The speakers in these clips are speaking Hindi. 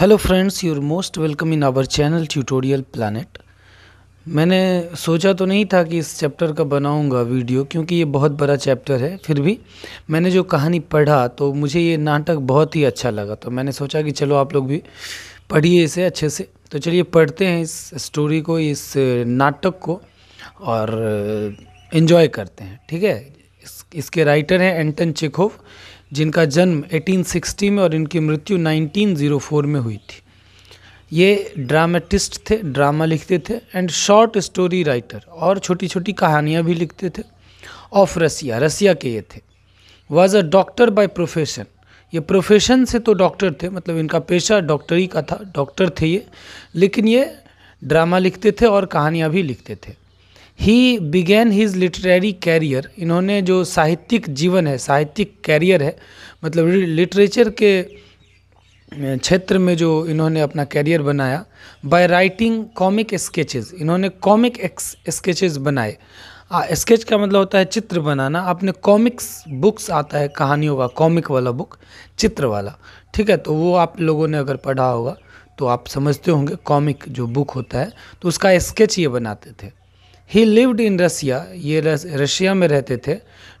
hello friends your most welcome in our channel tutorial planet मैंने सोचा तो नहीं था कि इस चैप्टर का बनाऊंगा वीडियो क्योंकि ये बहुत बड़ा चैप्टर है फिर भी मैंने जो कहानी पढ़ा तो मुझे ये नाटक बहुत ही अच्छा लगा तो मैंने सोचा कि चलो आप लोग भी पढ़िए इसे अच्छे से तो चलिए पढ़ते हैं इस स्टोरी को इस नाटक को और इन्जॉय करते हैं ठीक है इस, इसके राइटर हैं एंटन चेखोव जिनका जन्म 1860 में और इनकी मृत्यु 1904 में हुई थी ये ड्रामेटिस्ट थे ड्रामा लिखते थे एंड शॉर्ट स्टोरी राइटर और छोटी छोटी कहानियाँ भी लिखते थे ऑफ रसिया रसिया के ये थे was a doctor by profession ये प्रोफेशन से तो डॉक्टर थे मतलब इनका पेशा डॉक्टरी का था डॉक्टर थे ये लेकिन ये ड्रामा लिखते थे और कहानियाँ भी लिखते थे he begin his literary career इन्होंने जो साहित्यिक जीवन है साहित्यिक कैरियर है मतलब लिटरेचर के क्षेत्र में जो इन्होंने अपना कैरियर बनाया बाय राइटिंग कॉमिक स्केचेस इन्होंने कॉमिक स्केचेस बनाए स्केच का मतलब होता है चित्र बनाना अपने कॉमिक्स बुक्स आता है कहानियों का कॉमिक वाला बुक चित्र वाला ठीक है तो वो आप लोगों ने अगर पढ़ा होगा तो आप समझते होंगे कॉमिक जो बुक होता है तो उसका स्केच ये बनाते थे ही लिव्ड इन रसिया ये रशिया में रहते थे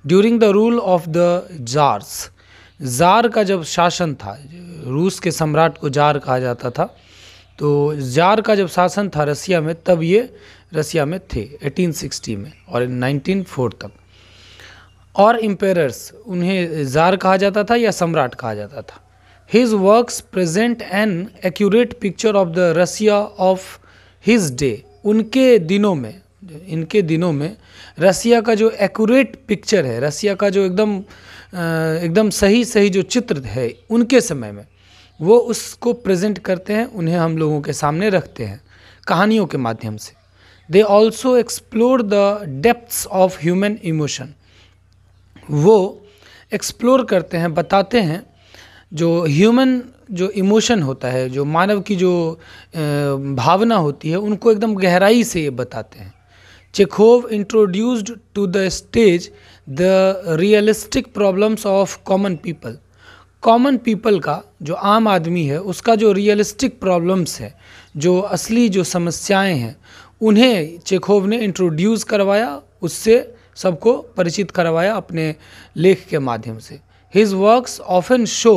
during the rule of the tsars tsar का जब शासन था रूस के सम्राट को जार कहा जाता था तो जार का जब शासन था रसिया में तब ये रसिया में थे 1860 में और 1904 तक और इम्पेरर्स उन्हें जार कहा जाता था या सम्राट कहा जाता था his works present an accurate picture of the Russia of his day उनके दिनों में इनके दिनों में रसिया का जो एक्यूरेट पिक्चर है रसिया का जो एकदम एकदम सही सही जो चित्र है उनके समय में वो उसको प्रेजेंट करते हैं उन्हें हम लोगों के सामने रखते हैं कहानियों के माध्यम से they also explore the depths of human emotion वो एक्सप्लोर करते हैं बताते हैं जो ह्यूमन जो इमोशन होता है जो मानव की जो भावना होती है उनको एकदम गहराई से ये बताते हैं Chekhov introduced to the stage the realistic problems of common people common people का जो आम आदमी है उसका जो रियलिस्टिक प्रॉब्लम्स है जो असली जो समस्याएं हैं उन्हें चेखोव ने इंट्रोड्यूस करवाया उससे सबको परिचित करवाया अपने लेख के माध्यम से हिज वर्क्स ऑफन शो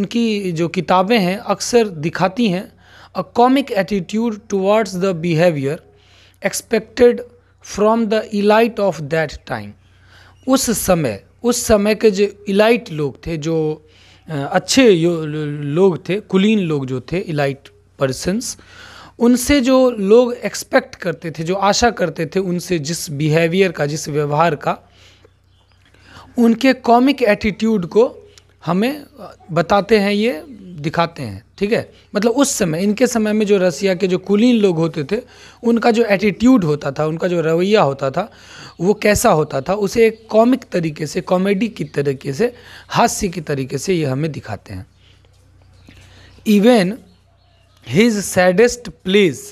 उनकी जो किताबें हैं अक्सर दिखाती हैं a comic attitude towards the behaviour expected from the elite of that time उस समय उस समय के जो इलाइट लोग थे जो अच्छे लोग थे कुलीन लोग जो थे इलाइट पर्सनस उनसे जो लोग एक्सपेक्ट करते थे जो आशा करते थे उनसे जिस बिहेवियर का जिस व्यवहार का उनके कॉमिक एटीट्यूड को हमें बताते हैं ये दिखाते हैं ठीक है मतलब उस समय इनके समय में जो रसिया के जो कुलीन लोग होते थे उनका जो एटीट्यूड होता था उनका जो रवैया होता था वो कैसा होता था उसे एक कॉमिक तरीके से कॉमेडी की तरीके से हास्य की तरीके से ये हमें दिखाते हैं इवेन हिज सैडेस्ट प्लेस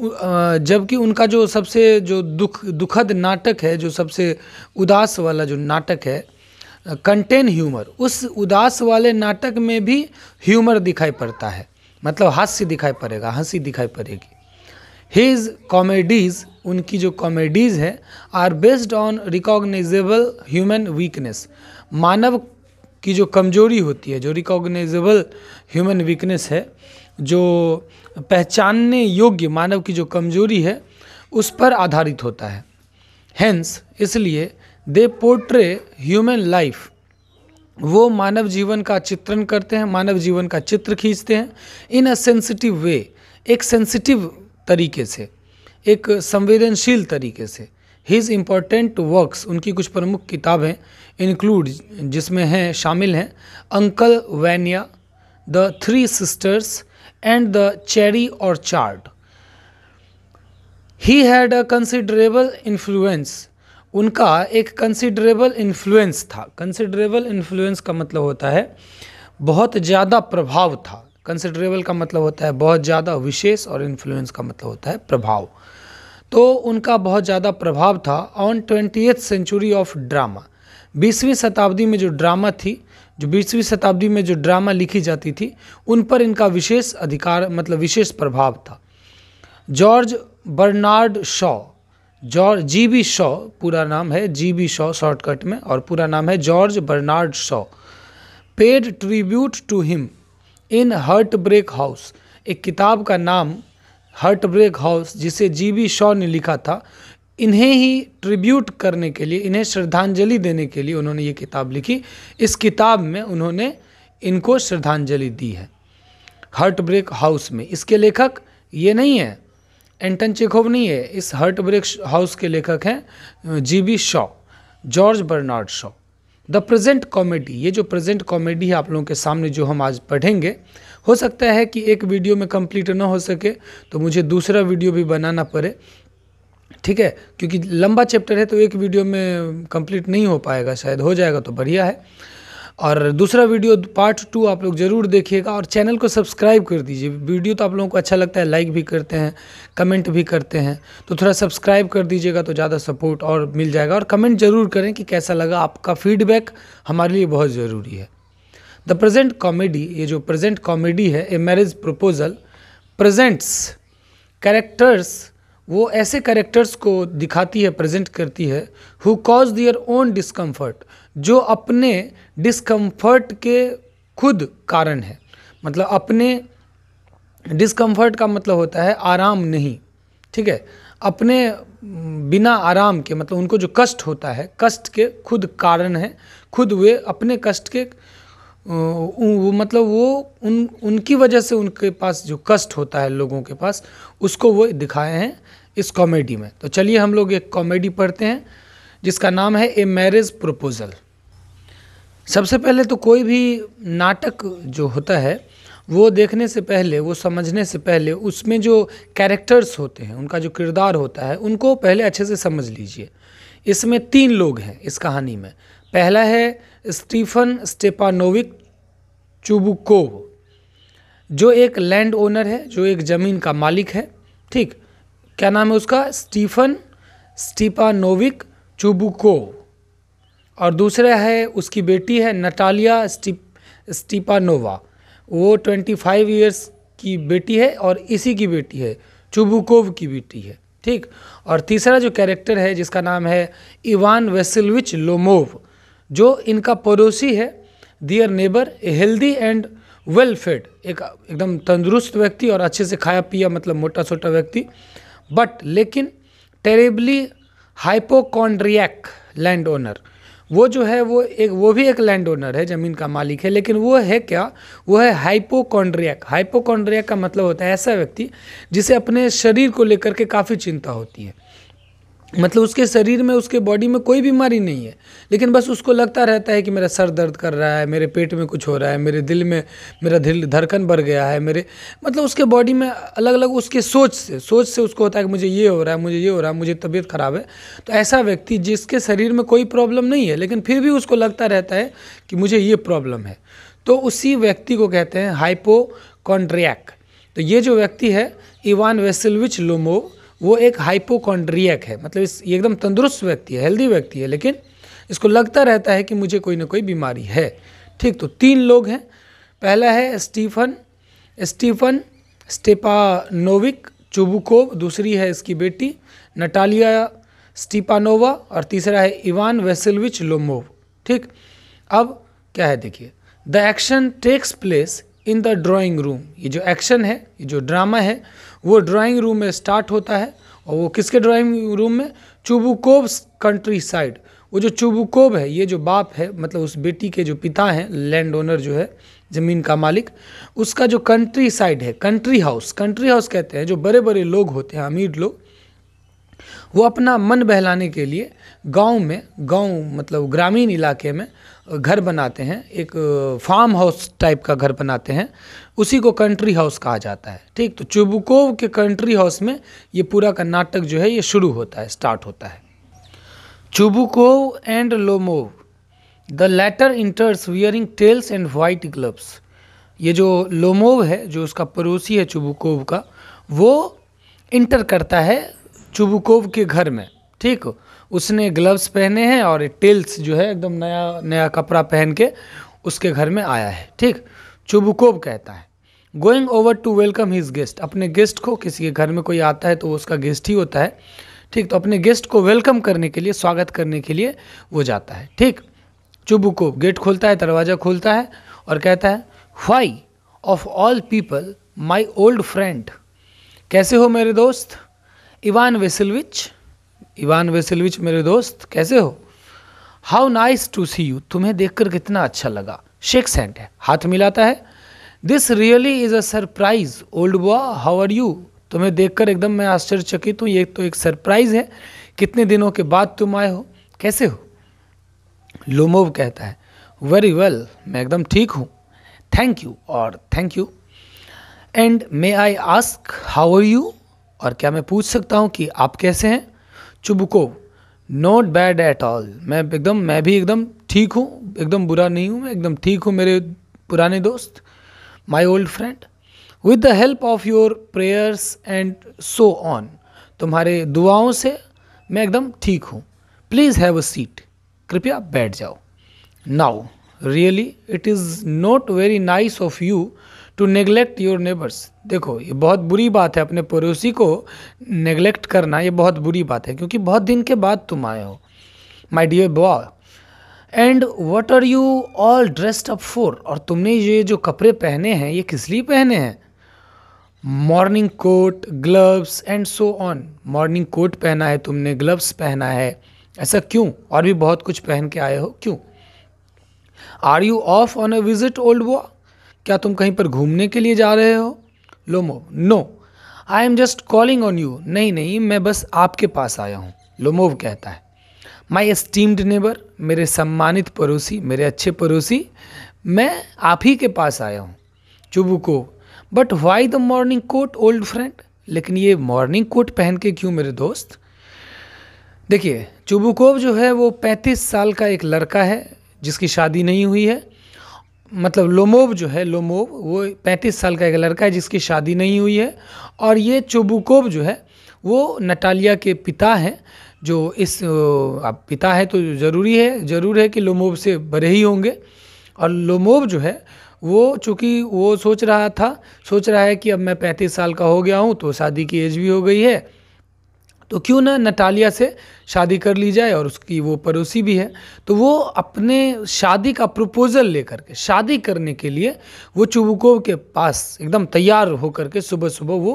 जबकि उनका जो सबसे जो दुख दुखद नाटक है जो सबसे उदास वाला जो नाटक है कंटेन ह्यूमर उस उदास वाले नाटक में भी ह्यूमर दिखाई पड़ता है मतलब हास्य दिखाई पड़ेगा हंसी दिखाई पड़ेगी हिज कॉमेडीज़ उनकी जो कॉमेडीज़ है are based on recognisable human weakness मानव की जो कमजोरी होती है जो रिकॉग्नाइजेबल ह्यूमन वीकनेस है जो पहचानने योग्य मानव की जो कमजोरी है उस पर आधारित होता है हैंस इसलिए दे पोर्ट्रे ह्यूमन लाइफ वो मानव जीवन का चित्रण करते हैं मानव जीवन का चित्र खींचते हैं इन अ सेंसिटिव वे एक सेंसिटिव तरीके से एक संवेदनशील तरीके से हिज इम्पॉर्टेंट वर्क्स उनकी कुछ प्रमुख किताबें इंक्लूड जिसमें हैं शामिल हैं Uncle Vanya the three sisters and the cherry orchard he had a considerable influence उनका एक कंसिडरेबल इन्फ्लुएंस था कंसिडरेबल इन्फ्लुएंस का मतलब होता है बहुत ज़्यादा प्रभाव था कंसिडरेबल का मतलब होता है बहुत ज़्यादा विशेष और इन्फ्लुएंस का मतलब होता है प्रभाव तो उनका बहुत ज़्यादा प्रभाव था on twenty century of drama बीसवीं शताब्दी में जो ड्रामा थी जो बीसवीं शताब्दी में जो ड्रामा लिखी जाती थी उन पर इनका विशेष अधिकार मतलब विशेष प्रभाव था George Bernard Shaw George G B Shaw पूरा नाम है जी बी शॉ शॉर्टकट में और पूरा नाम है George Bernard Shaw paid tribute to him in Heartbreak House एक किताब का नाम हर्ट ब्रेक हाउस जिसे जी बी शॉ ने लिखा था इन्हें ही ट्रिब्यूट करने के लिए इन्हें श्रद्धांजलि देने के लिए उन्होंने ये किताब लिखी इस किताब में उन्होंने इनको श्रद्धांजलि दी है हर्ट ब्रेक हाउस में इसके लेखक ये नहीं है एंटन चेखोव नहीं है इस हर्ट ब्रिक हाउस के लेखक हैं G B Shaw George Bernard Shaw the present comedy ये जो प्रेजेंट कॉमेडी है आप लोगों के सामने जो हम आज पढ़ेंगे हो सकता है कि एक वीडियो में कंप्लीट ना हो सके तो मुझे दूसरा वीडियो भी बनाना पड़े ठीक है क्योंकि लंबा चैप्टर है तो एक वीडियो में कंप्लीट नहीं हो पाएगा शायद हो जाएगा तो बढ़िया है और दूसरा वीडियो पार्ट टू आप लोग ज़रूर देखिएगा और चैनल को सब्सक्राइब कर दीजिए वीडियो तो आप लोगों को अच्छा लगता है लाइक भी करते हैं कमेंट भी करते हैं तो थोड़ा सब्सक्राइब कर दीजिएगा तो ज़्यादा सपोर्ट और मिल जाएगा और कमेंट ज़रूर करें कि कैसा लगा आपका फीडबैक हमारे लिए बहुत ज़रूरी है द प्रजेंट कॉमेडी ये जो प्रजेंट कॉमेडी है a marriage proposal presents characters वो ऐसे कैरेक्टर्स को दिखाती है प्रजेंट करती है who cause their own discomfort जो अपने डिस्कम्फर्ट के खुद कारण है मतलब अपने डिस्कम्फर्ट का मतलब होता है आराम नहीं ठीक है अपने बिना आराम के मतलब उनको जो कष्ट होता है कष्ट के खुद कारण है खुद वे अपने कष्ट के वो मतलब वो उन उनकी वजह से उनके पास जो कष्ट होता है लोगों के पास उसको वो दिखाए हैं इस कॉमेडी में तो चलिए हम लोग एक कॉमेडी पढ़ते हैं जिसका नाम है ए मैरिज प्रपोजल सबसे पहले तो कोई भी नाटक जो होता है वो देखने से पहले वो समझने से पहले उसमें जो कैरेक्टर्स होते हैं उनका जो किरदार होता है उनको पहले अच्छे से समझ लीजिए इसमें तीन लोग हैं इस कहानी में पहला है स्टीफन स्टेपानोविक चुबुकोव जो एक लैंड ओनर है जो एक ज़मीन का मालिक है ठीक क्या नाम है उसका स्टीफन स्टीपानोविक चुबुकोव और दूसरा है उसकी बेटी है नटालिया स्टीपानोवा स्टिपानोवा वो 25 इयर्स की बेटी है और इसी की बेटी है चुबुकोव की बेटी है ठीक और तीसरा जो कैरेक्टर है जिसका नाम है इवान वेसिलविच लोमोव जो इनका पड़ोसी है their neighbour a healthy and well fed एक एकदम तंदुरुस्त व्यक्ति और अच्छे से खाया पिया मतलब मोटा छोटा व्यक्ति बट लेकिन टेरेबली हाइपोकॉन्ड्रियक लैंड ओनर वो जो है वो एक वो भी एक लैंड ओनर है ज़मीन का मालिक है लेकिन वो है क्या वो है हाइपोकॉन्ड्रियक हाइपोकॉन्ड्रियक का मतलब होता है ऐसा व्यक्ति जिसे अपने शरीर को लेकर के काफ़ी चिंता होती है मतलब उसके शरीर में उसके बॉडी में कोई बीमारी नहीं है लेकिन बस उसको लगता रहता है कि मेरा सर दर्द कर रहा है मेरे पेट में कुछ हो रहा है मेरे दिल में मेरा दिल धड़कन बढ़ गया है मेरे मतलब उसके बॉडी में अलग अलग उसके सोच से सोच से उसको होता है कि मुझे ये हो रहा है मुझे ये हो रहा है मुझे तबीयत खराब है तो ऐसा व्यक्ति जिसके शरीर में कोई प्रॉब्लम नहीं है लेकिन फिर भी उसको लगता रहता है कि मुझे ये प्रॉब्लम है तो उसी व्यक्ति को कहते हैं हाइपोकॉन्ड्रियाक तो ये जो व्यक्ति है इवान वेसिलविच लोमो वो एक हाइपोकॉन्ड्रियक है मतलब इस ये एकदम तंदुरुस्त व्यक्ति है हेल्दी व्यक्ति है लेकिन इसको लगता रहता है कि मुझे कोई ना कोई बीमारी है ठीक तो तीन लोग हैं पहला है स्टीफन स्टीफन स्टेपानोविक चुबुकोव दूसरी है इसकी बेटी नटालिया स्टीपानोवा और तीसरा है इवान वेसिलविच लोमोव ठीक अब क्या है देखिए the action takes place in the drawing room ये जो एक्शन है ये जो ड्रामा है वो ड्राइंग रूम में स्टार्ट होता है और वो किसके ड्राइंग रूम में चुबुकोव कंट्री साइड वो जो चुबुकोव है ये जो बाप है मतलब उस बेटी के जो पिता हैं लैंड ओनर जो है ज़मीन का मालिक उसका जो कंट्री साइड है कंट्री हाउस कंट्री हाउस कहते हैं जो बड़े बड़े लोग होते हैं अमीर लोग वो अपना मन बहलाने के लिए गांव में गांव मतलब ग्रामीण इलाके में घर बनाते हैं एक फार्म हाउस टाइप का घर बनाते हैं उसी को कंट्री हाउस कहा जाता है ठीक तो चुबुकोव के कंट्री हाउस में ये पूरा का नाटक जो है ये शुरू होता है स्टार्ट होता है Chubukov and Lomov the latter enters wearing tails and white gloves ये जो लोमोव है जो उसका पड़ोसी है चुबुकोव का वो इंटर करता है चुबुकोव के घर में ठीक उसने ग्लव्स पहने हैं और टिल्स जो है एकदम नया नया कपड़ा पहन के उसके घर में आया है ठीक चुबुकोब कहता है going over to welcome his guest अपने गेस्ट को किसी के घर में कोई आता है तो वो उसका गेस्ट ही होता है ठीक तो अपने गेस्ट को वेलकम करने के लिए स्वागत करने के लिए वो जाता है ठीक चुबुकोब गेट खोलता है दरवाज़ा खोलता है और कहता है why of all people my old friend कैसे हो मेरे दोस्त इवान वेसिलविच इवान वेसिलविच मेरे दोस्त कैसे हो how nice to see you तुम्हें देखकर कितना अच्छा लगा शेख सेंट है हाथ मिलाता है this really is a surprise old boy how are you तुम्हें देखकर एकदम मैं आश्चर्यचकित हूँ ये तो एक सरप्राइज़ है कितने दिनों के बाद तुम आए हो कैसे हो लोमोव कहता है वेरी वेल well, मैं एकदम ठीक हूँ थैंक यू और thank you and may I ask how are you और क्या मैं पूछ सकता हूँ कि आप कैसे हैं Chubukov not bad at all मैं एकदम मैं भी एकदम ठीक हूँ एकदम बुरा नहीं हूँ मैं एकदम ठीक हूँ मेरे पुराने दोस्त my old friend with the help of your prayers and so on तुम्हारे दुआओं से मैं एकदम ठीक हूँ प्लीज़ हैव अ सीट कृपया बैठ जाओ now really it is not very nice of you to neglect your neighbours देखो ये बहुत बुरी बात है अपने पड़ोसी को नेगलेक्ट करना ये बहुत बुरी बात है क्योंकि बहुत दिन के बाद तुम आए हो my dear boy and what are you all dressed up for और तुमने ये जो कपड़े पहने हैं ये किस लिए पहने हैं morning coat gloves and so on morning coat पहना है तुमने ग्लव्स पहना है ऐसा क्यों और भी बहुत कुछ पहन के आए हो क्यों are you off on a visit old boy क्या तुम कहीं पर घूमने के लिए जा रहे हो Lomov no I am just calling on you नहीं नहीं मैं बस आपके पास आया हूँ लोमोव कहता है माई एस्टीम्ड नेबर मेरे सम्मानित पड़ोसी मेरे अच्छे पड़ोसी मैं आप ही के पास आया हूँ Chubukov but why the morning coat old friend लेकिन ये मॉर्निंग कोट पहन के क्यों मेरे दोस्त देखिए चुबुकोव जो है वो 35 साल का एक लड़का है जिसकी शादी नहीं हुई है मतलब लोमोव जो है लोमोव वो 35 साल का एक लड़का है जिसकी शादी नहीं हुई है और ये चोबुकोव जो है वो नटालिया के पिता हैं जो इस अब पिता तो है तो ज़रूरी है ज़रूर है कि लोमोव से बड़े ही होंगे और लोमोव जो है वो चूँकि वो सोच रहा था सोच रहा है कि अब मैं पैंतीस साल का हो गया हूँ तो शादी की एज भी हो गई है तो क्यों ना नटालिया से शादी कर ली जाए और उसकी वो पड़ोसी भी है तो वो अपने शादी का प्रपोज़ल लेकर के शादी करने के लिए वो चुबुकोव के पास एकदम तैयार होकर के सुबह सुबह वो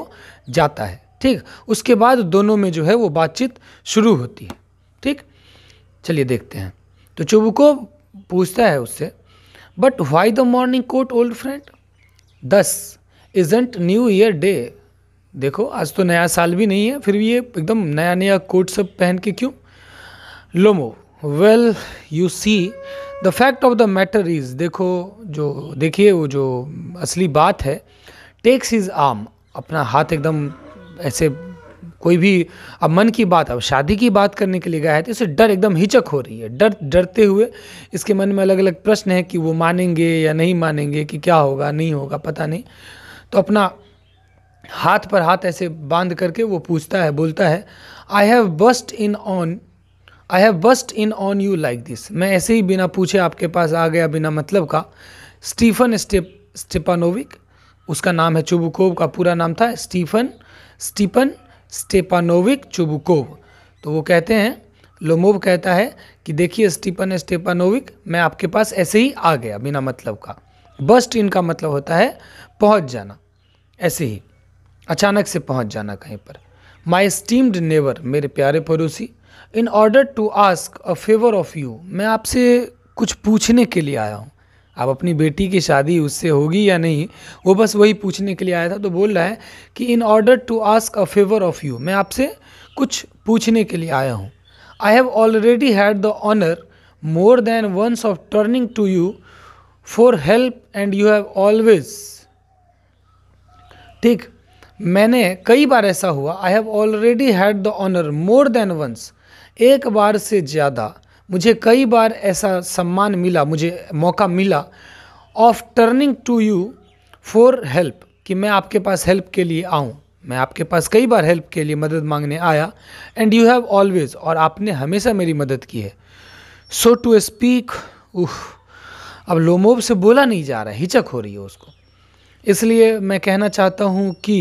जाता है ठीक उसके बाद दोनों में जो है वो बातचीत शुरू होती है ठीक चलिए देखते हैं तो चुबुकोव पूछता है उससे but why the morning coat old friend this isn't New Year day देखो आज तो नया साल भी नहीं है फिर भी ये एकदम नया नया कोट सब पहन के क्यों Lomov well you see the fact of the matter is देखो जो देखिए वो जो असली बात है टेक्स इज़ आम अपना हाथ एकदम ऐसे कोई भी अब मन की बात अब शादी की बात करने के लिए गया है तो इसे डर एकदम हिचक हो रही है डर डरते हुए इसके मन में अलग अलग प्रश्न है कि वो मानेंगे या नहीं मानेंगे कि क्या होगा नहीं होगा पता नहीं तो अपना हाथ पर हाथ ऐसे बांध करके वो पूछता है बोलता है I have burst in on I have burst in on you like this मैं ऐसे ही बिना पूछे आपके पास आ गया बिना मतलब का स्टीफन स्टेप स्टेपानोविक उसका नाम है चुबुकोव का पूरा नाम था स्टीफन स्टीफन स्टेपानोविक चुबुकोव तो वो कहते हैं लोमोव कहता है कि देखिए स्टीफन स्टेपानोविक मैं आपके पास ऐसे ही आ गया बिना मतलब का बस्ट इनका मतलब होता है पहुंच जाना ऐसे ही अचानक से पहुंच जाना कहीं पर माई स्टीम्ड नेवर मेरे प्यारे पड़ोसी in order to ask a favour of you मैं आपसे कुछ पूछने के लिए आया हूँ आप अपनी बेटी की शादी उससे होगी या नहीं वो बस वही पूछने के लिए आया था तो बोल रहा है कि in order to ask a favour of you मैं आपसे कुछ पूछने के लिए आया हूँ I have already had the honour more than once of turning to you for help and you have always ठीक मैंने कई बार ऐसा हुआ I have already had the honour more than once एक बार से ज़्यादा मुझे कई बार ऐसा सम्मान मिला मुझे मौका मिला of turning to you for help कि मैं आपके पास हेल्प के लिए आऊँ मैं आपके पास कई बार हेल्प के लिए मदद मांगने आया एंड यू हैव ऑलवेज और आपने हमेशा मेरी मदद की है सो टू स्पीक उह अब लोमोब से बोला नहीं जा रहा हिचक हो रही है उसको इसलिए मैं कहना चाहता हूँ कि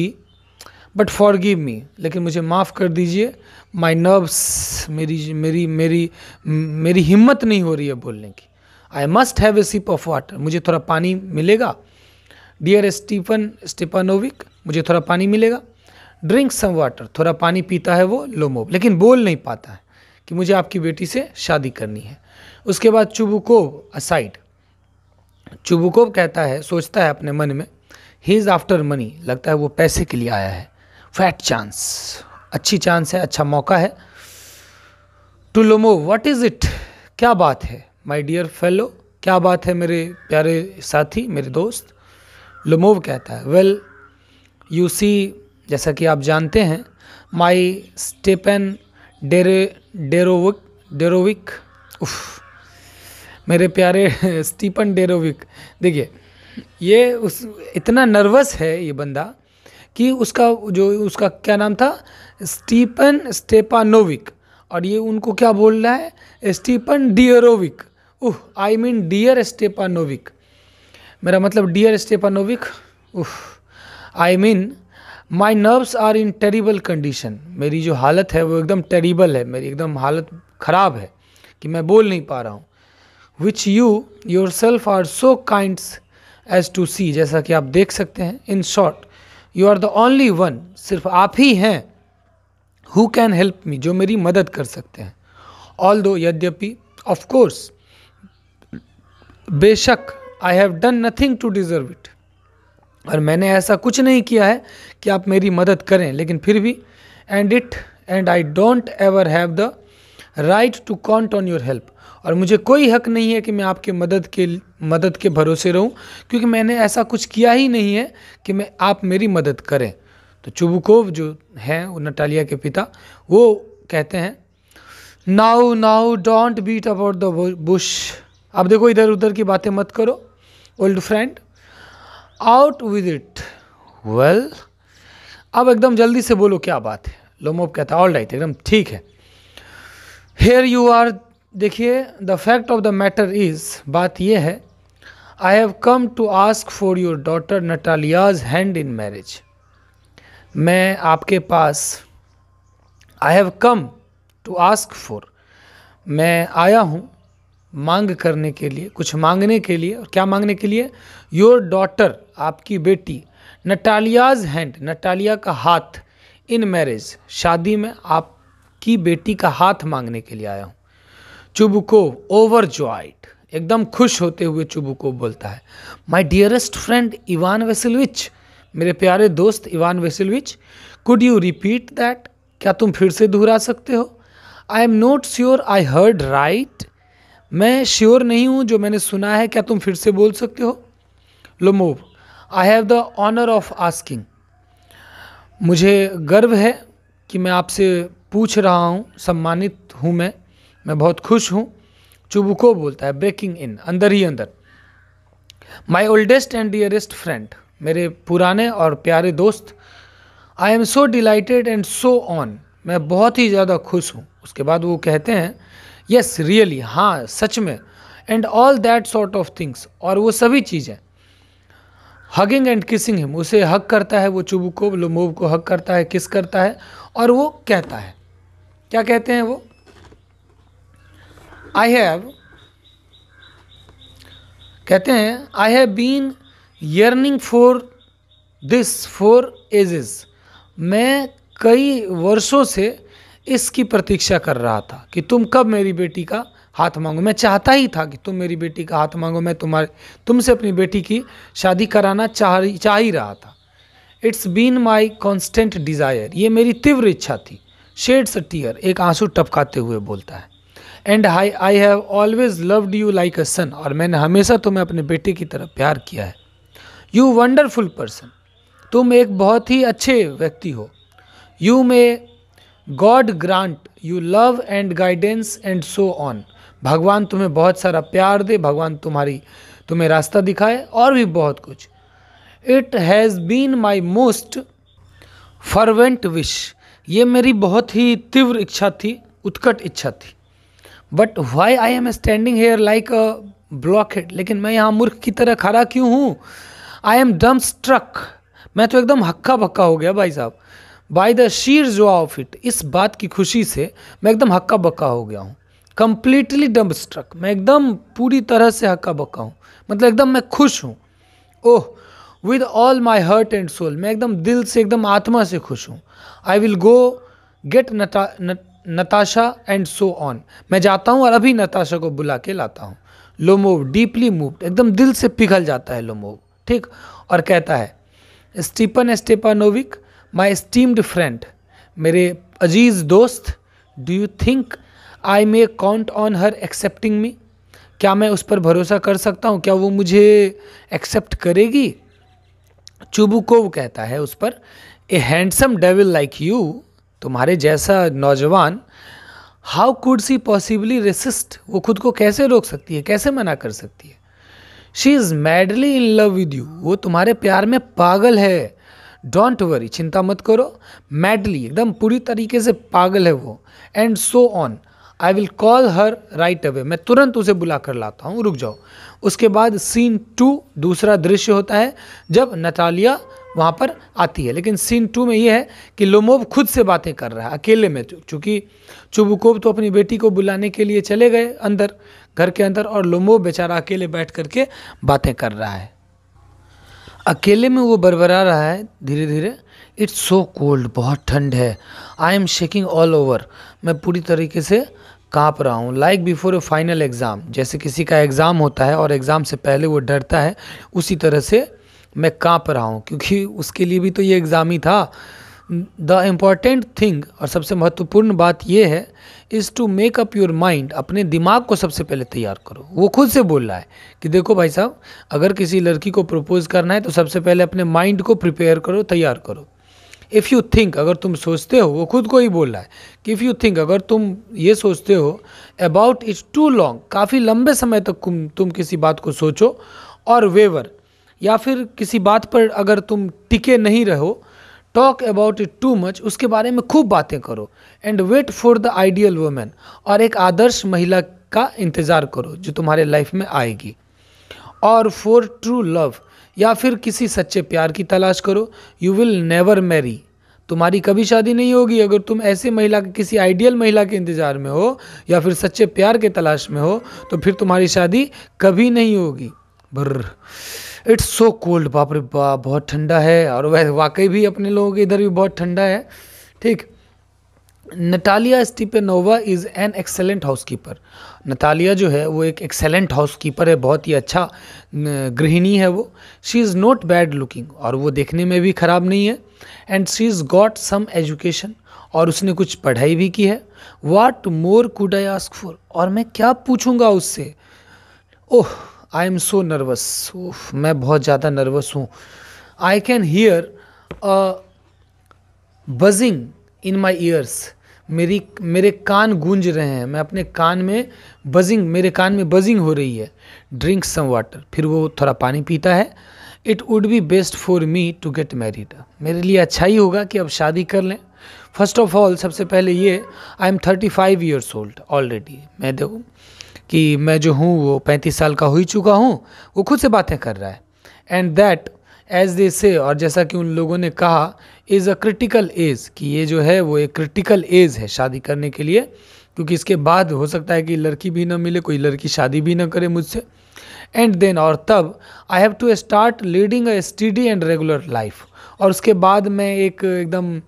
बट फॉर गिव मी लेकिन मुझे माफ़ कर दीजिए माई नर्व्स मेरी मेरी मेरी मेरी हिम्मत नहीं हो रही है बोलने की I must have a sip of water मुझे थोड़ा पानी मिलेगा डियर स्टीफन स्टेफानोविक मुझे थोड़ा पानी मिलेगा ड्रिंक सम वाटर थोड़ा पानी पीता है वो लोमोब लेकिन बोल नहीं पाता है कि मुझे आपकी बेटी से शादी करनी है उसके बाद चुबुकोव असाइड चुबुकोव कहता है सोचता है अपने मन में ही इज़ आफ्टर मनी लगता है वो पैसे के लिए आया है फैट चांस अच्छी चांस है अच्छा मौका है to Lomov what is it क्या बात है माय डियर फेलो क्या बात है मेरे प्यारे साथी मेरे दोस्त लोमोव कहता है वेल यू सी जैसा कि आप जानते हैं माई स्टेपन डेरे डेरोविक डेरोविक उफ मेरे प्यारे स्टीपन डेरोविक देखिए ये उस इतना नर्वस है ये बंदा कि उसका जो उसका क्या नाम था स्टीपन स्टेपानोविक और ये उनको क्या बोल रहा है स्टीपन डियरोविक उह आई मीन डियर स्टेपानोविक मेरा मतलब dear Stepanovich uh I mean my nerves are in terrible condition मेरी जो हालत है वो एकदम टेरिबल है मेरी एकदम हालत ख़राब है कि मैं बोल नहीं पा रहा हूँ which you yourself are so kind as to see जैसा कि आप देख सकते हैं in short you are the only one सिर्फ आप ही हैं हु कैन हेल्प मी जो मेरी मदद कर सकते हैं ऑल दो यद्यपि ऑफकोर्स बेशक I have done nothing to deserve it और मैंने ऐसा कुछ नहीं किया है कि आप मेरी मदद करें लेकिन फिर भी and it and I don't ever have the right to count on your help और मुझे कोई हक नहीं है कि मैं आपके मदद के मदद के भरोसे रहूं क्योंकि मैंने ऐसा कुछ किया ही नहीं है कि मैं आप मेरी मदद करें तो चुबुकोव जो हैं वो नटालिया के पिता वो कहते हैं now now don't beat about the bush अब देखो इधर उधर की बातें मत करो old friend out with it well अब एकदम जल्दी से बोलो क्या बात है लोमोब कहता है ऑल राइट एकदम ठीक है हेयर यू आर देखिए the fact of the matter is बात यह है I have come to ask for your daughter Natalia's hand in marriage मैं आपके पास I have come to ask for मैं आया हूँ मांग करने के लिए कुछ मांगने के लिए और क्या मांगने के लिए योर डॉटर आपकी बेटी नटालियाज हैंड नटालिया का हाथ इन मैरिज शादी में आपकी बेटी का हाथ मांगने के लिए आया हूँ चुबुको ओवर जॉइट एकदम खुश होते हुए चुबुको बोलता है my dearest friend Ivan Vasilievich मेरे प्यारे दोस्त Ivan Vasilievich could you repeat that क्या तुम फिर से दोहरा सकते हो I am not sure I heard right मैं श्योर नहीं हूँ जो मैंने सुना है क्या तुम फिर से बोल सकते हो Lomov I have the honour of asking मुझे गर्व है कि मैं आपसे पूछ रहा हूँ सम्मानित हूँ मैं मैं बहुत खुश हूँ चुबुको बोलता है ब्रेकिंग इन अंदर ही अंदर my oldest and dearest friend मेरे पुराने और प्यारे दोस्त I am so delighted and so on मैं बहुत ही ज़्यादा खुश हूँ उसके बाद वो कहते हैं यस रियली हाँ सच में and all that sort of things और वो सभी चीज़ें हगिंग एंड किसिंग हिम उसे हक करता है वो चुबुको लोमोब को हक करता है किस करता है और वो कहता है क्या कहते हैं वो आई हैव कहते हैं I have been yearning for this for ages मैं कई वर्षों से इसकी प्रतीक्षा कर रहा था कि तुम कब मेरी बेटी का हाथ मांगो मैं चाहता ही था कि तुम मेरी बेटी का हाथ मांगो मैं तुम्हारे तुमसे अपनी बेटी की शादी कराना चाह चाह ही रहा था it's been my constant desire ये मेरी तीव्र इच्छा थी शेड्स टीयर एक आंसू टपकाते हुए बोलता है and I I have always loved you like a son और मैंने हमेशा तुम्हें अपने बेटे की तरह प्यार किया है यू वंडरफुल पर्सन तुम एक बहुत ही अच्छे व्यक्ति हो you may God grant you love and guidance and so on भगवान तुम्हें बहुत सारा प्यार दे भगवान तुम्हारी तुम्हें रास्ता दिखाए और भी बहुत कुछ it has been my most fervent wish ये मेरी बहुत ही तीव्र इच्छा थी उत्कट इच्छा थी but why am I standing here like a blockhead लेकिन मैं यहाँ मूर्ख की तरह खड़ा क्यों हूँ आई एम डम स्ट्रक मैं तो एकदम हक्का बक्का हो गया भाई साहब बाय द शीर जो ऑफ इट इस बात की खुशी से मैं एकदम हक्का बक्का हो गया हूँ कंप्लीटली डम स्ट्रक मैं एकदम पूरी तरह से हक्का बक्का हूँ मतलब एकदम मैं खुश हूँ oh with all my heart and soul मैं एकदम दिल से एकदम आत्मा से खुश हूँ I will go get Nata Nat Natasha and so on मैं जाता हूँ और अभी नताशा को बुला के लाता हूँ लोमोव डीपली मूव्ड एकदम दिल से पिघल जाता है लोमोव ठीक और कहता है स्टीपन स्टेपानोविक माई स्टीम्ड फ्रेंड मेरे अजीज़ दोस्त do you think I may count on her accepting me क्या मैं उस पर भरोसा कर सकता हूँ क्या वो मुझे एक्सेप्ट करेगी चुबुकोव कहता है उस पर a handsome devil like you तुम्हारे जैसा नौजवान how could she possibly resist वो खुद को कैसे रोक सकती है कैसे मना कर सकती है she is madly in love with you वो तुम्हारे प्यार में पागल है डोंट वरी चिंता मत करो मैडली एकदम पूरी तरीके से पागल है वो and so on I will call her right away मैं तुरंत उसे बुला कर लाता हूँ रुक जाओ उसके बाद सीन टू दूसरा दृश्य होता है जब नतालिया वहाँ पर आती है लेकिन सीन टू में यह है कि लोमोब खुद से बातें कर रहा है अकेले में चूँकि चुबुकोब तो अपनी बेटी को बुलाने के लिए चले गए अंदर घर के अंदर और लोमोब बेचारा अकेले बैठ करके बातें कर रहा है अकेले में वो बरबरा रहा है धीरे धीरे इट्स सो कोल्ड बहुत ठंड है I am shaking all over मैं पूरी तरीके से काँप रहा हूँ like before a final exam जैसे किसी का एग्ज़ाम होता है और एग्ज़ाम से पहले वो डरता है उसी तरह से मैं कहाँ रहा हूँ क्योंकि उसके लिए भी तो ये एग्ज़ाम ही था द इम्पॉर्टेंट थिंग और सबसे महत्वपूर्ण बात यह है is to make up your mind अपने दिमाग को सबसे पहले तैयार करो वो खुद से बोल रहा है कि देखो भाई साहब अगर किसी लड़की को प्रपोज़ करना है तो सबसे पहले अपने माइंड को प्रिपेयर करो तैयार करो इफ़ यू थिंक अगर तुम सोचते हो वो खुद को ही बोल रहा है कि इफ़ यू थिंक अगर तुम ये सोचते हो अबाउट इट्स टू लॉन्ग काफ़ी लंबे समय तक तुम किसी बात को सोचो और वेवर या फिर किसी बात पर अगर तुम टिके नहीं रहो talk about it too much उसके बारे में खूब बातें करो and wait for the ideal women और एक आदर्श महिला का इंतज़ार करो जो तुम्हारे लाइफ में आएगी और फॉर ट्रू लव या फिर किसी सच्चे प्यार की तलाश करो यू विल नेवर मैरी तुम्हारी कभी शादी नहीं होगी अगर तुम ऐसे महिला के किसी आइडियल महिला के इंतज़ार में हो या फिर सच्चे प्यार के तलाश में हो तो फिर तुम्हारी शादी कभी नहीं होगी बर्र इट्स सो कोल्ड बाप रे बाप बहुत ठंडा है और वह वाकई भी अपने लोगों के इधर भी बहुत ठंडा है ठीक Natalia Stepanovna is an excellent housekeeper Natalia जो है वो एक एक्सेलेंट हाउस कीपर है बहुत ही अच्छा गृहिणी है वो she is not bad looking और वो देखने में भी ख़राब नहीं है and she is got some education और उसने कुछ पढ़ाई भी की है what more could I ask for और मैं क्या पूछूंगा उससे ओह आई एम सो नर्वस मैं बहुत ज़्यादा नर्वस हूँ I can hear buzzing in my ears मेरी मेरे कान गूंज रहे हैं मैं अपने कान में बजिंग मेरे कान में बजिंग हो रही है ड्रिंक सम वाटर फिर वो थोड़ा पानी पीता है it would be best for me to get married मेरे लिए अच्छा ही होगा कि अब शादी कर लें फर्स्ट ऑफ ऑल सबसे पहले ये I am thirty five years old already मैं देखूँ कि मैं जो हूँ वो पैंतीस साल का हो ही चुका हूँ वो खुद से बातें कर रहा है एंड दैट एज दे से और जैसा कि उन लोगों ने कहा इज़ अ क्रिटिकल एज कि ये जो है वो एक क्रिटिकल एज है शादी करने के लिए क्योंकि इसके बाद हो सकता है कि लड़की भी ना मिले कोई लड़की शादी भी ना करे मुझसे एंड देन और तब I have to start leading a steady and regular life और उसके बाद मैं एक एकदम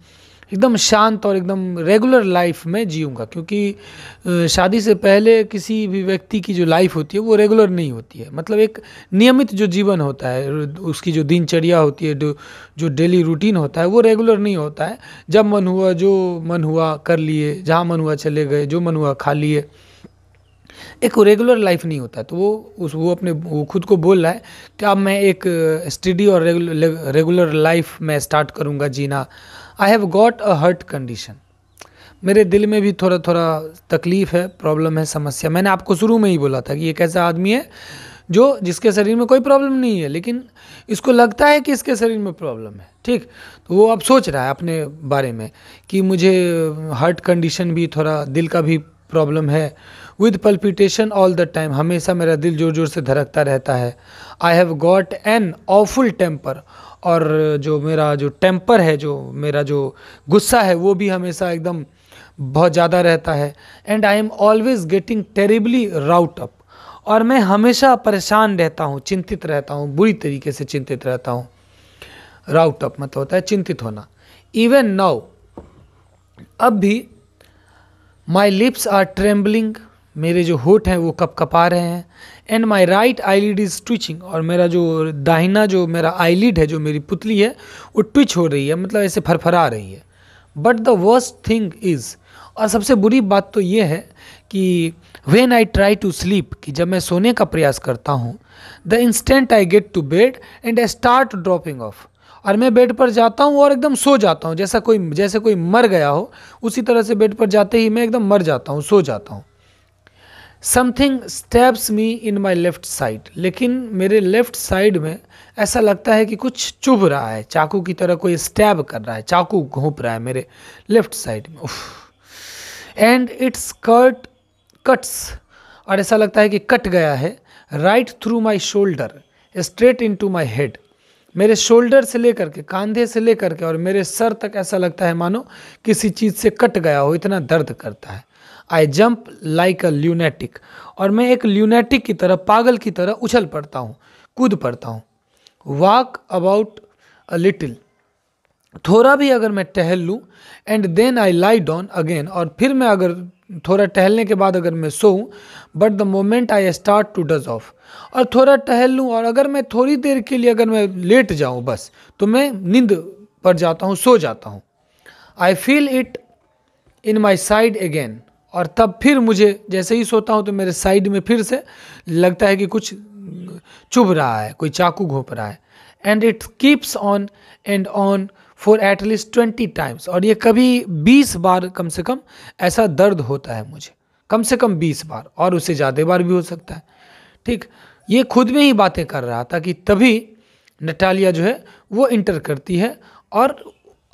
एकदम शांत और एकदम रेगुलर लाइफ में जीऊँगा क्योंकि शादी से पहले किसी भी व्यक्ति की जो लाइफ होती है वो रेगुलर नहीं होती है मतलब एक नियमित जो जीवन होता है उसकी जो दिनचर्या होती है जो डेली रूटीन होता है वो रेगुलर नहीं होता है जब मन हुआ जो मन हुआ कर लिए जहाँ मन हुआ चले गए जो मन हुआ खा लिए एक रेगुलर लाइफ नहीं होता तो वो उस वो अपने वो खुद को बोल रहा है कि अब मैं एक स्टडी और रेगुलर लाइफ में स्टार्ट करूँगा जीना I have got a heart condition मेरे दिल में भी थोड़ा थोड़ा तकलीफ़ है प्रॉब्लम है समस्या मैंने आपको शुरू में ही बोला था कि एक ऐसा आदमी है जो जिसके शरीर में कोई प्रॉब्लम नहीं है लेकिन इसको लगता है कि इसके शरीर में प्रॉब्लम है ठीक तो वो अब सोच रहा है अपने बारे में कि मुझे हार्ट कंडीशन भी थोड़ा दिल का भी प्रॉब्लम है with palpitation all the time हमेशा मेरा दिल जोर जोर से धड़कता रहता है I have got an awful temper और जो मेरा जो टेम्पर है जो मेरा जो गुस्सा है वो भी हमेशा एकदम बहुत ज़्यादा रहता है and I am always getting terribly wrought up और मैं हमेशा परेशान रहता हूँ चिंतित रहता हूँ बुरी तरीके से चिंतित रहता हूँ राउट अप मतलब होता है चिंतित होना इवन नाउ अब भी माई लिप्स आर ट्रेम्बलिंग मेरे जो होठ हैं वो कप कपा रहे हैं and my right eyelid is twitching और मेरा जो दाहिना जो मेरा आई लिड है जो मेरी पुतली है वो ट्विच हो रही है मतलब ऐसे फरफरा रही है but the worst thing is और सबसे बुरी बात तो ये है कि when I try to sleep कि जब मैं सोने का प्रयास करता हूँ the instant I get to bed and I start dropping off और मैं बेड पर जाता हूँ और एकदम सो जाता हूँ जैसा कोई जैसे कोई मर गया हो उसी तरह से बेड पर जाते ही मैं एकदम मर जाता हूँ सो जाता हूँ something stabs me in my left side लेकिन मेरे लेफ्ट साइड में ऐसा लगता है कि कुछ चुभ रहा है चाकू की तरह कोई स्टैब कर रहा है चाकू घोंप रहा है मेरे लेफ्ट साइड में एंड इट्स कट कट्स और ऐसा लगता है कि कट गया है right through my shoulder straight into my head मेरे शोल्डर से लेकर के कांधे से लेकर के और मेरे सर तक ऐसा लगता है मानो किसी चीज़ से कट गया हो इतना दर्द करता है I jump like a lunatic और मैं एक ल्यूनेटिक की तरह पागल की तरह उछल पड़ता हूँ कूद पड़ता हूँ वॉक अबाउट अ लिटिल थोड़ा भी अगर मैं टहल लूँ and then I lie down again और फिर मैं अगर थोड़ा टहलने के बाद अगर मैं सोऊं but the moment I start to doze off और थोड़ा टहल लूँ और अगर मैं थोड़ी देर के लिए अगर मैं लेट जाऊँ बस तो मैं नींद पर जाता हूँ सो जाता हूँ I feel it in my side again और तब फिर मुझे जैसे ही सोता हूँ तो मेरे साइड में फिर से लगता है कि कुछ चुभ रहा है कोई चाकू घोप रहा है and it keeps on and on for at least twenty times और ये कभी बीस बार कम से कम ऐसा दर्द होता है मुझे कम से कम बीस बार और उससे ज़्यादा बार भी हो सकता है ठीक ये खुद में ही बातें कर रहा था कि तभी नटालिया जो है वो इंटर करती है और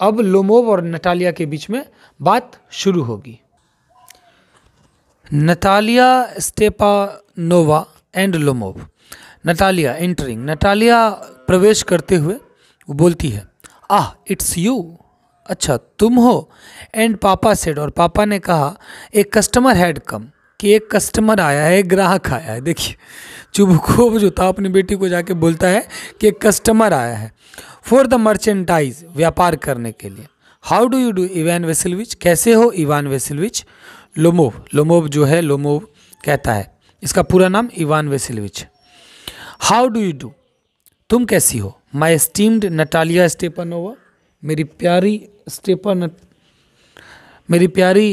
अब लोमोव और नटालिया के बीच में बात शुरू होगी Natalia Stepanovna and Lomov Natalia entering Natalia प्रवेश करते हुए वो बोलती है आह इट्स यू अच्छा तुम हो एंड पापा सेड और पापा ने कहा एक कस्टमर हैड कम कि एक कस्टमर आया है एक ग्राहक आया है देखिए चुबखोब जो था अपनी बेटी को जाके बोलता है कि एक कस्टमर आया है फॉर द मर्चेंटाइज व्यापार करने के लिए how do you do Ivan Vasilievich कैसे हो इवान वेसिलविच लोमोव लोमोव जो है लोमोव कहता है इसका पूरा नाम Ivan Vasilievich how do you do तुम कैसी हो माई स्टीम्ड नटालिया स्टेपानोवा मेरी प्यारी स्टेपन मेरी प्यारी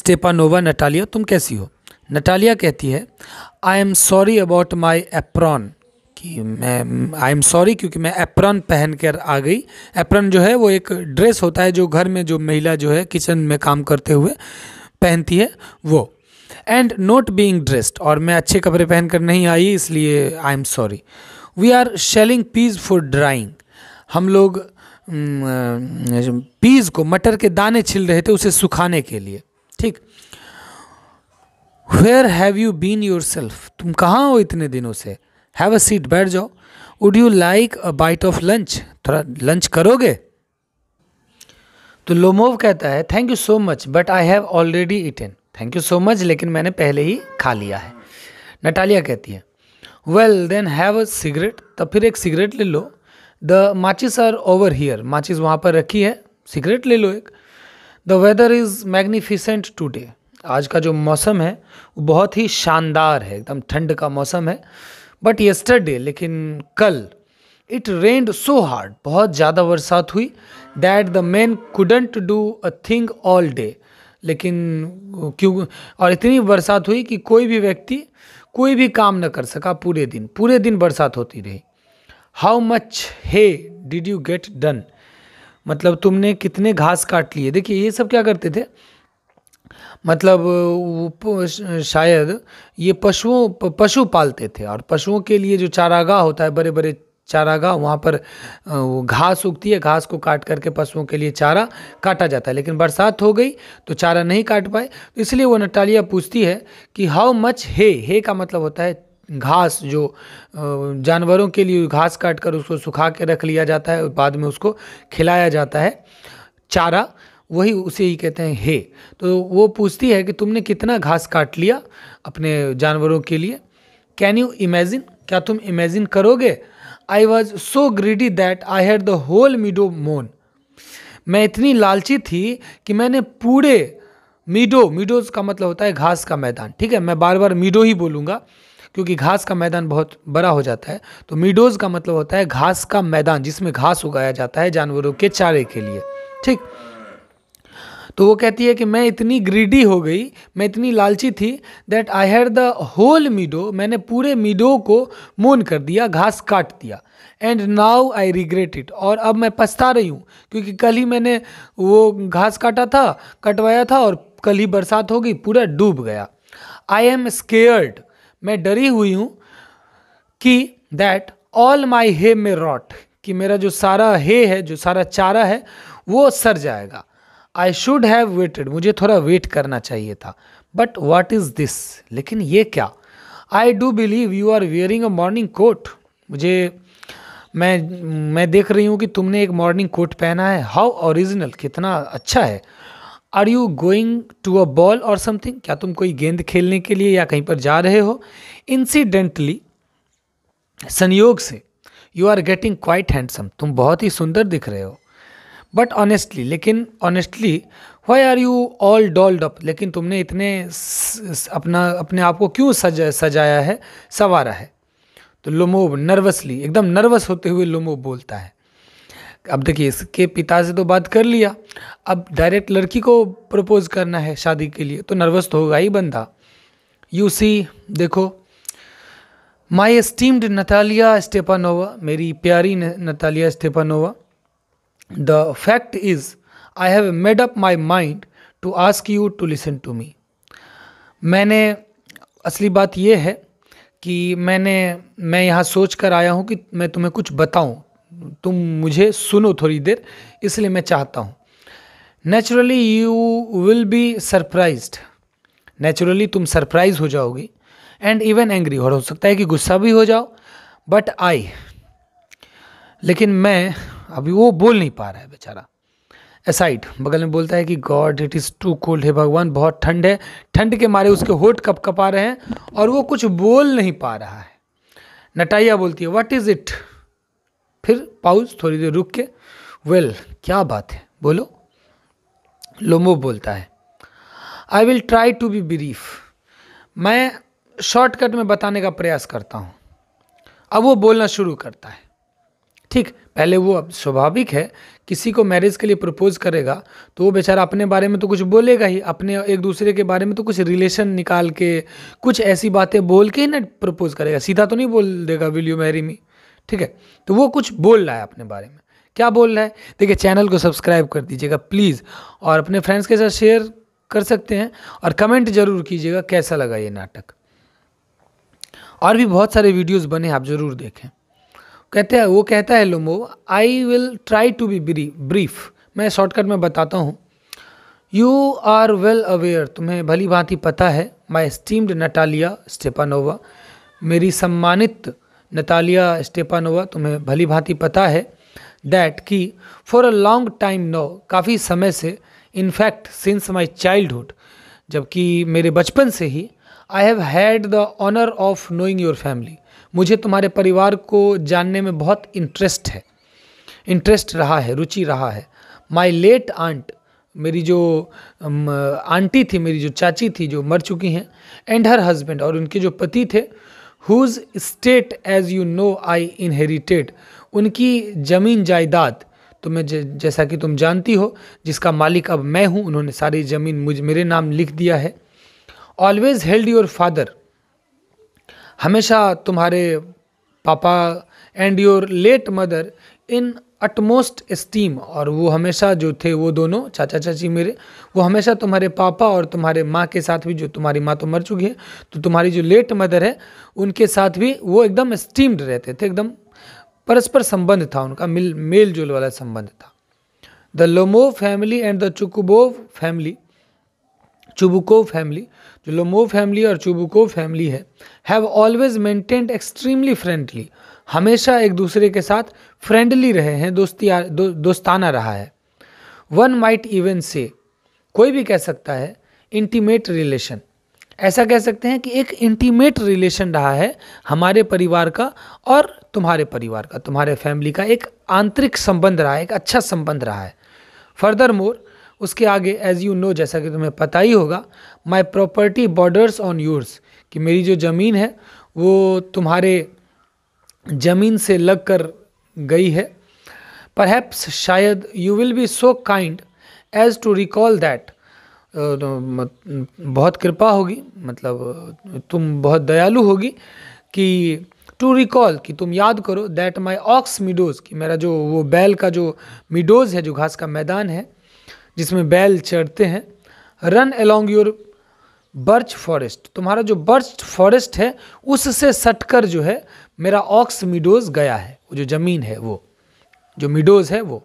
स्टेपानोवा नटालिया तुम कैसी हो नटालिया कहती है I am sorry about my apron कि मैं आई एम सॉरी क्योंकि मैं एप्रन पहन कर आ गई एप्रन जो है वो एक ड्रेस होता है जो घर में जो महिला जो है किचन में काम करते हुए पहनती है वो एंड नोट बींग ड्रेस्ड और मैं अच्छे कपड़े पहनकर नहीं आई इसलिए I am sorry we are shelling peas for drying हम लोग पीज को मटर के दाने छिल रहे थे उसे सुखाने के लिए ठीक where have you been yourself तुम कहाँ हो इतने दिनों से हैव अ सीट बैठ जाओ would you like a bite of lunch थोड़ा लंच करोगे तो लोमोव कहता है thank you so much but I have already eaten thank you so much लेकिन मैंने पहले ही खा लिया है नटालिया कहती है well then have a cigarette तब फिर एक सिगरेट ले लो द माचिस आर ओवर हीयर माचिस वहाँ पर रखी है सिगरेट ले लो एक the weather is magnificent today आज का जो मौसम है वो बहुत ही शानदार है एकदम ठंड का मौसम है बट यस्टरडे लेकिन call it red so hard बहुत ज़्यादा बरसात हुई that the man couldn't do a thing all day लेकिन क्यों और इतनी बरसात हुई कि कोई भी व्यक्ति कोई भी काम न कर सका पूरे दिन पूरे दिन बरसात होती रही how much hay did you get done मतलब तुमने कितने घास काट लिए देखिए ये सब क्या करते थे मतलब शायद ये पशुओं पशु पालते थे और पशुओं के लिए जो चारागाह होता है बड़े बड़े चारागाह वहाँ पर घास उगती है घास को काट करके पशुओं के लिए चारा काटा जाता है लेकिन बरसात हो गई तो चारा नहीं काट पाए तो इसलिए वो नटालिया पूछती है कि हाउ मच हे हे का मतलब होता है घास जो जानवरों के लिए घास काट कर उसको सुखा के रख लिया जाता है बाद में उसको खिलाया जाता है चारा वही उसे ही कहते हैं हे तो वो पूछती है कि तुमने कितना घास काट लिया अपने जानवरों के लिए कैन यू इमेजिन क्या तुम इमेजिन करोगे I was so greedy that I had the whole meadow mown मैं इतनी लालची थी कि मैंने पूरे मीडो मीडोज का मतलब होता है घास का मैदान ठीक है मैं बार बार मीडो ही बोलूँगा क्योंकि घास का मैदान बहुत बड़ा हो जाता है तो मीडोज का मतलब होता है घास का मैदान जिसमें घास उगाया जाता है जानवरों के चारे के लिए ठीक तो वो कहती है कि मैं इतनी ग्रीडी हो गई मैं इतनी लालची थी that I had the whole meadow मैंने पूरे मीडो को मोन कर दिया घास काट दिया and now I regret it और अब मैं पछता रही हूँ क्योंकि कल ही मैंने वो घास काटा था कटवाया था और कल ही बरसात हो गई पूरा डूब गया आई एम स्केयर्ड मैं डरी हुई हूँ कि that all my hay may rot कि मेरा जो सारा हे है जो सारा चारा है वो सर जाएगा आई शुड हैव वेटेड मुझे थोड़ा वेट करना चाहिए था बट वाट इज़ दिस लेकिन ये क्या I do believe you are wearing a morning coat मुझे मैं मैं देख रही हूँ कि तुमने एक मॉर्निंग कोट पहना है हाउ ओरिजिनल कितना अच्छा है are you going to a ball और समथिंग क्या तुम कोई गेंद खेलने के लिए या कहीं पर जा रहे हो इंसिडेंटली संयोग से you are getting quite handsome तुम बहुत ही सुंदर दिख रहे हो बट ऑनेस्टली लेकिन honestly why are you all dolled up लेकिन तुमने इतने अपना अपने आप को क्यों सजा सजाया है संवारा है तो लुमोब नर्वसली एकदम नर्वस होते हुए लुमोब बोलता है अब देखिए इसके पिता से तो बात कर लिया अब डायरेक्ट लड़की को प्रपोज करना है शादी के लिए तो नर्वस तो होगा ही बंदा यू सी देखो माई एस्टीम्ड नतालिया स्टेपानोवा मेरी प्यारी Natalia Stepanova the fact is I have made up my mind to ask you to listen to me मैंने असली बात यह है कि मैंने मैं यहाँ सोच कर आया हूँ कि मैं तुम्हें कुछ बताऊँ तुम मुझे सुनो थोड़ी देर इसलिए मैं चाहता हूँ naturally you will be surprised naturally तुम सरप्राइज हो जाओगी एंड इवन एंग्री और हो सकता है कि गुस्सा भी हो जाओ बट आई लेकिन मैं अभी वो बोल नहीं पा रहा है बेचारा एसाइड बगल में बोलता है कि God it is too cold है भगवान बहुत ठंड है ठंड के मारे उसके होठ कप कपा रहे हैं और वो कुछ बोल नहीं पा रहा है नटाइया बोलती है व्हाट इज़ इट फिर पाउस थोड़ी देर रुक के वेल well, क्या बात है बोलो लोमो बोलता है I will try to be brief मैं शॉर्टकट में बताने का प्रयास करता हूँ अब वो बोलना शुरू करता है ठीक पहले वो अब स्वाभाविक है किसी को मैरिज के लिए प्रपोज करेगा तो वो बेचारा अपने बारे में तो कुछ बोलेगा ही अपने एक दूसरे के बारे में तो कुछ रिलेशन निकाल के कुछ ऐसी बातें बोल के ही ना प्रपोज करेगा सीधा तो नहीं बोल देगा विल यू मैरी मी ठीक है तो वो कुछ बोल रहा है अपने बारे में क्या बोल रहा है देखिए चैनल को सब्सक्राइब कर दीजिएगा प्लीज़ और अपने फ्रेंड्स के साथ शेयर कर सकते हैं और कमेंट जरूर कीजिएगा कैसा लगा ये नाटक और भी बहुत सारे वीडियोस बने आप ज़रूर देखें कहते हैं वो कहता है Lomov I will try to be brief मैं शॉर्टकट में बताता हूँ यू आर वेल अवेयर तुम्हें भली भांति पता है माई स्टीम्ड नटालिया स्टेपानोवा मेरी सम्मानित नटालिया स्टेपानोवा तुम्हें भली भांति पता है दैट कि for a long time no काफ़ी समय से इनफैक्ट सिंस माई चाइल्डहुड जबकि मेरे बचपन से ही I have had the honour of knowing your family मुझे तुम्हारे परिवार को जानने में बहुत इंटरेस्ट है इंटरेस्ट रहा है रुचि रहा है माई लेट आंट मेरी जो आंटी थी मेरी जो चाची थी जो मर चुकी हैं एंड हर हस्बैंड और उनके जो पति थे whose estate as you know I inherited उनकी ज़मीन जायदाद तो मैं जैसा कि तुम जानती हो जिसका मालिक अब मैं हूँ उन्होंने सारी ज़मीन मुझ मेरे नाम लिख दिया है ऑलवेज़ हेल्ड योर फादर हमेशा तुम्हारे पापा and your late mother in utmost esteem और वो हमेशा जो थे वो दोनों चाचा चाची मेरे वो हमेशा तुम्हारे पापा और तुम्हारे माँ के साथ भी जो तुम्हारी माँ तो मर चुकी है तो तुम्हारी जो लेट मदर है उनके साथ भी वो एकदम स्टीम्ड रहते थे एकदम परस्पर संबंध था उनका मिल मेल जोल वाला संबंध था the Lomov family and the चुकुबोव फैमिली चुबुकोव फैमिली जो लोमो फैमिली और चुबुको फैमिली है have always maintained extremely friendly हमेशा एक दूसरे के साथ फ्रेंडली रहे हैं दोस्ती दो, दोस्ताना रहा है वन माइट इवन से कोई भी कह सकता है इंटीमेट रिलेशन ऐसा कह सकते हैं कि एक इंटीमेट रिलेशन रहा है हमारे परिवार का और तुम्हारे परिवार का तुम्हारे फैमिली का एक आंतरिक संबंध रहा है एक अच्छा संबंध रहा है फर्दर मोर उसके आगे एज़ यू नो जैसा कि तुम्हें पता ही होगा my property borders on yours कि मेरी जो ज़मीन है वो तुम्हारे ज़मीन से लग कर गई है परहैप्स शायद you will be so kind as to recall that बहुत कृपा होगी मतलब तुम बहुत दयालु होगी कि टू रिकॉल कि तुम याद करो दैट माई ऑक्स मिडोज़ कि मेरा जो वो बैल का जो मिडोज़ है जो घास का मैदान है जिसमें बैल चढ़ते हैं run along your birch forest तुम्हारा जो बर्च फॉरेस्ट है उससे सटकर जो है मेरा ऑक्स मिडोज गया है वो जो ज़मीन है वो जो मिडोज है वो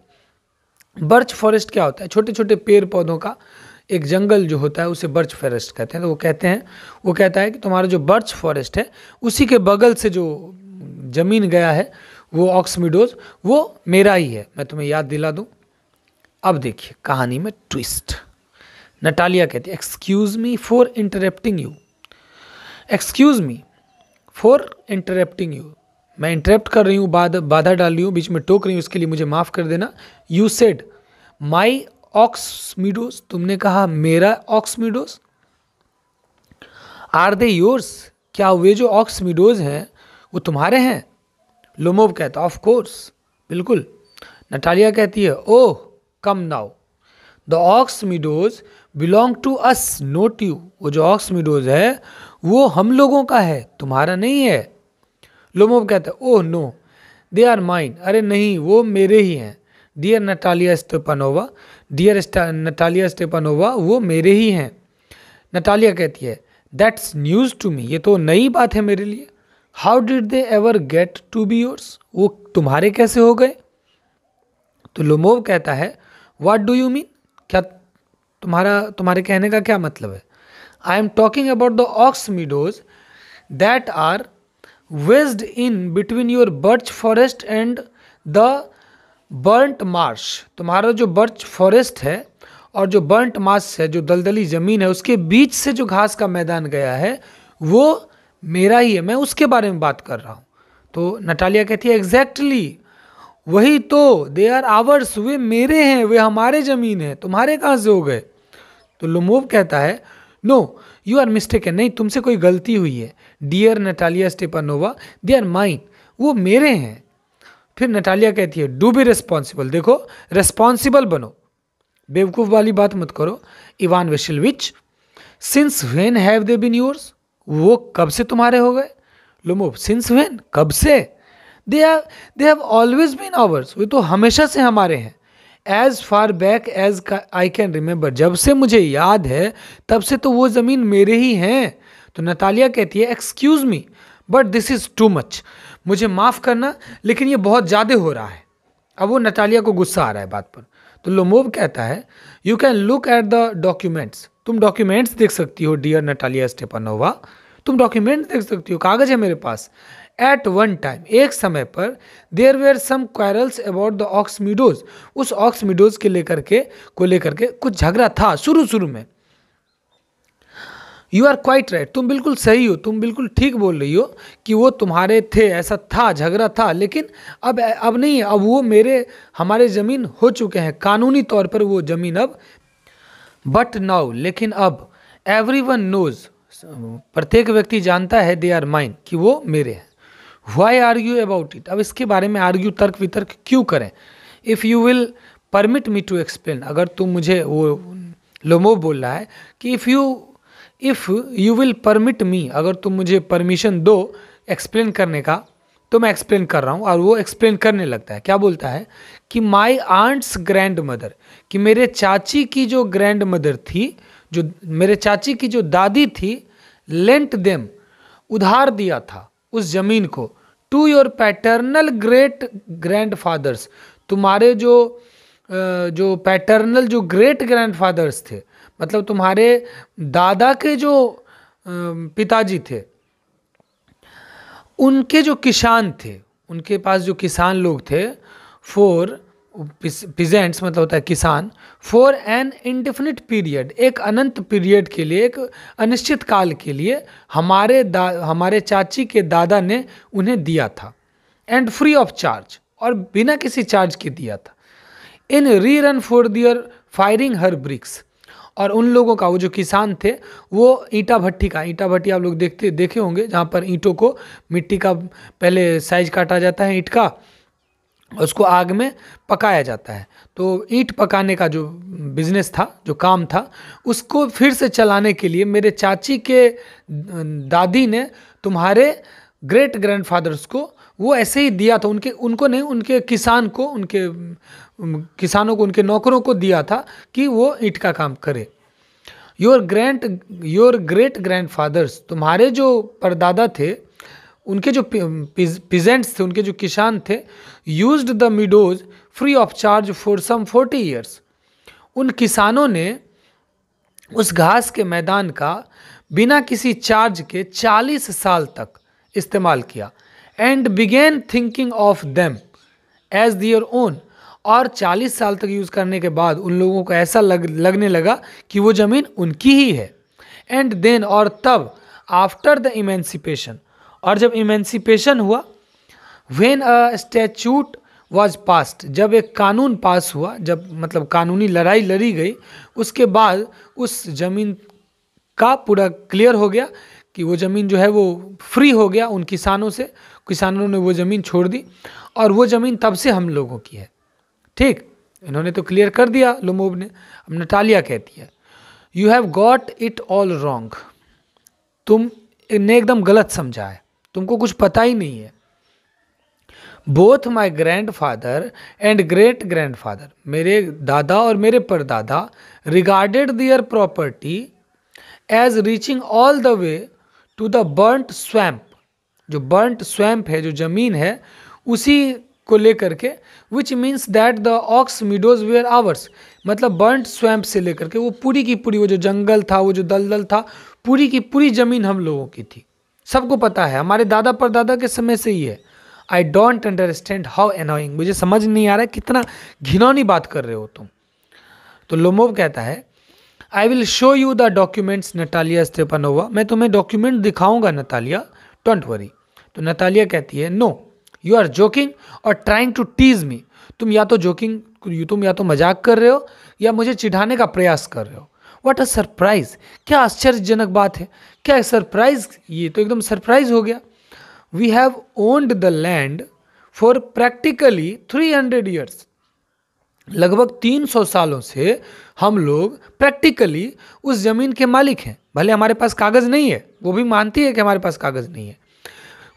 बर्च फॉरेस्ट क्या होता है छोटे छोटे पेड़ पौधों का एक जंगल जो होता है उसे बर्च फॉरेस्ट कहते हैं तो वो कहते हैं वो कहता है कि तुम्हारा जो बर्च फॉरेस्ट है उसी के बगल से जो ज़मीन गया है वो ऑक्समिडोज वो मेरा ही है मैं तुम्हें याद दिला दूँ अब देखिए कहानी में ट्विस्ट नटालिया कहती है excuse me for interrupting you excuse me for interrupting you मैं इंटरप्ट कर रही हूँ बाधा बाधा डाल रही हूँ बीच में टोक रही हूँ उसके लिए मुझे माफ़ कर देना you said my ox meadows तुमने कहा मेरा ox meadows are they yours क्या वे जो ऑक्स मीडोज हैं वो तुम्हारे हैं लोमोव कहता ऑफ कोर्स बिल्कुल नटालिया कहती है oh oh, come now the ox meadows belong to us not you वो जो ऑक्स मिडोज है वो हम लोगों का है तुम्हारा नहीं है लोमोब कहता है oh no they are mine अरे नहीं वो मेरे ही हैं dear Natalia Stepanova dear Natalia Stepanova वो मेरे ही हैं नटालिया कहती है दैट्स न्यूज़ टू मी ये तो नई बात है मेरे लिए how did they ever get to be yours वो तुम्हारे कैसे हो गए तो लोमोव कहता है वाट डू यू मीन क्या तुम्हारा तुम्हारे कहने का क्या मतलब है I am talking about the ox meadows that are wedged in between your birch forest and the burnt marsh तुम्हारा जो बर्च फॉरेस्ट है और जो बर्ंट मार्श है जो दलदली ज़मीन है उसके बीच से जो घास का मैदान गया है वो मेरा ही है मैं उसके बारे में बात कर रहा हूँ तो नटालिया कहती है एग्जैक्टली वही तो दे आर आवर्स वे मेरे हैं वे हमारे ज़मीन है तुम्हारे कहाँ से हो गए तो लुमोव कहता है नो यू आर मिस्टेक है नहीं तुमसे कोई गलती हुई है dear Natalia Stepanova they are mine वो मेरे हैं फिर नटालिया कहती है डू बी रेस्पॉन्सिबल देखो रेस्पॉन्सिबल बनो बेवकूफ़ वाली बात मत करो Ivan Vasilyevich since when have they been yours वो कब से तुम्हारे हो गए लुमोव सिंस वेन कब से they are they have always been ours वे तो हमेशा से हमारे हैं as far back as I can remember जब से मुझे याद है तब से तो वो ज़मीन मेरे ही हैं तो नतालिया कहती है excuse me but this is too much मुझे माफ़ करना लेकिन ये बहुत ज़्यादा हो रहा है अब वो नतालिया को गुस्सा आ रहा है बात पर तो लोमोव कहता है you can look at the documents तुम डॉक्यूमेंट्स देख सकती हो डियर नटालिया स्टेपानोवा तुम डॉक्यूमेंट्स देख सकती हो कागज़ है मेरे पास एट वन टाइम एक समय पर there were some quarrels about the ox उस ऑक्स के लेकर के को लेकर के कुछ झगड़ा था शुरू शुरू में यू आर क्वाइट राइट तुम बिल्कुल सही हो तुम बिल्कुल ठीक बोल रही हो कि वो तुम्हारे थे ऐसा था झगड़ा था लेकिन अब अब नहीं है अब वो मेरे हमारे ज़मीन हो चुके हैं कानूनी तौर पर वो ज़मीन अब बट नाउ लेकिन अब एवरी वन नोज़ प्रत्येक व्यक्ति जानता है दे आर माइन कि वो मेरे हैं वाई आर्ग्यू अबाउट इट अब इसके बारे में आर्ग्यू तर्क वितर्क क्यों करें if you will permit me to explain अगर तुम मुझे वो लोमो बोल रहा है कि if you if you will permit me अगर तुम मुझे परमिशन दो एक्सप्लेन करने का तो मैं एक्सप्लेन कर रहा हूँ और वो एक्सप्लेन करने लगता है क्या बोलता है कि माई आंट्स ग्रैंड मदर कि मेरे चाची की जो ग्रैंड मदर थी जो मेरे चाची की जो दादी थी लेंट देम उधार दिया था उस ज़मीन को to your paternal great grandfathers तुम्हारे जो जो पैटर्नल जो ग्रेट ग्रैंडफादर्स थे मतलब तुम्हारे दादा के जो पिताजी थे उनके जो किसान थे उनके पास जो किसान लोग थे फोर पिजेंट्स मतलब होता है किसान फॉर एन इंडिफिनिट पीरियड एक अनंत पीरियड के लिए एक अनिश्चित काल के लिए हमारे दा हमारे चाची के दादा ने उन्हें दिया था एंड फ्री ऑफ चार्ज और बिना किसी चार्ज के दिया था in return for their firing her bricks और उन लोगों का वो जो किसान थे वो ईटा भट्टी का ईटा भट्टी आप लोग देखते देखे होंगे जहाँ पर ईंटों को मिट्टी का पहले साइज काटा जाता है ईट का उसको आग में पकाया जाता है तो ईंट पकाने का जो बिजनेस था जो काम था उसको फिर से चलाने के लिए मेरे चाची के अं, दादी ने तुम्हारे ग्रेट ग्रैंडफादर्स को वो ऐसे ही दिया था उनके उनको नहीं उनके किसान को उनके किसानों को उनके नौकरों को दिया था कि वो ईंट का काम करे your grand your great grandfathers तुम्हारे जो परदादा थे उनके जो पिजेंट्स थे उनके जो किसान थे used the meadows free of charge for some forty years उन किसानों ने उस घास के मैदान का बिना किसी चार्ज के 40 साल तक इस्तेमाल किया and began thinking of them as their own और 40 साल तक यूज़ करने के बाद उन लोगों को ऐसा लग लगने लगा कि वो ज़मीन उनकी ही है एंड देन और तब आफ्टर द इमेंसिपेशन और जब इमेंसिपेशन हुआ when a statute was passed जब एक कानून पास हुआ जब मतलब कानूनी लड़ाई लड़ी गई उसके बाद उस ज़मीन का पूरा क्लियर हो गया कि वो ज़मीन जो है वो फ्री हो गया उन किसानों से किसानों ने वो ज़मीन छोड़ दी और वो ज़मीन तब से हम लोगों की है ठीक इन्होंने तो क्लियर कर दिया लोमोब ने अब नटालिया कहती है you have got it all wrong तुम ने एकदम गलत समझा है तुमको कुछ पता ही नहीं है both my grandfather and great grandfather मेरे दादा और मेरे परदादा regarded their property as reaching all the way to the burnt swamp जो बर्ंट स्वैम्प है जो ज़मीन है उसी को लेकर के which means that the ox meadows were ours मतलब बर्ंट स्वैम्प से लेकर के वो पूरी की पूरी वो जो जंगल था वो जो दलदल था पूरी की पूरी ज़मीन हम लोगों की थी सबको पता है हमारे दादा परदादा के समय से ही है I don't understand how annoying मुझे समझ नहीं आ रहा कितना घिनौनी बात कर रहे हो तुम तो लोमोव कहता है I will show you the documents Natalia Stepanova मैं तुम्हें डॉक्यूमेंट दिखाऊंगा नतालिया डोंट वरी तो नतालिया कहती है नो यू आर जोकिंग और ट्राइंग टू टीज मी तुम या तो जोकिंग तुम या तो मजाक कर रहे हो या मुझे चिढ़ाने का प्रयास कर रहे हो व्हाट अ सरप्राइज क्या आश्चर्यजनक बात है क्या सरप्राइज ये तो एकदम सरप्राइज हो गया we have owned the land for practically 300 years लगभग 300 सालों से हम लोग प्रैक्टिकली उस ज़मीन के मालिक हैं भले हमारे पास कागज़ नहीं है वो भी मानती है कि हमारे पास कागज़ नहीं है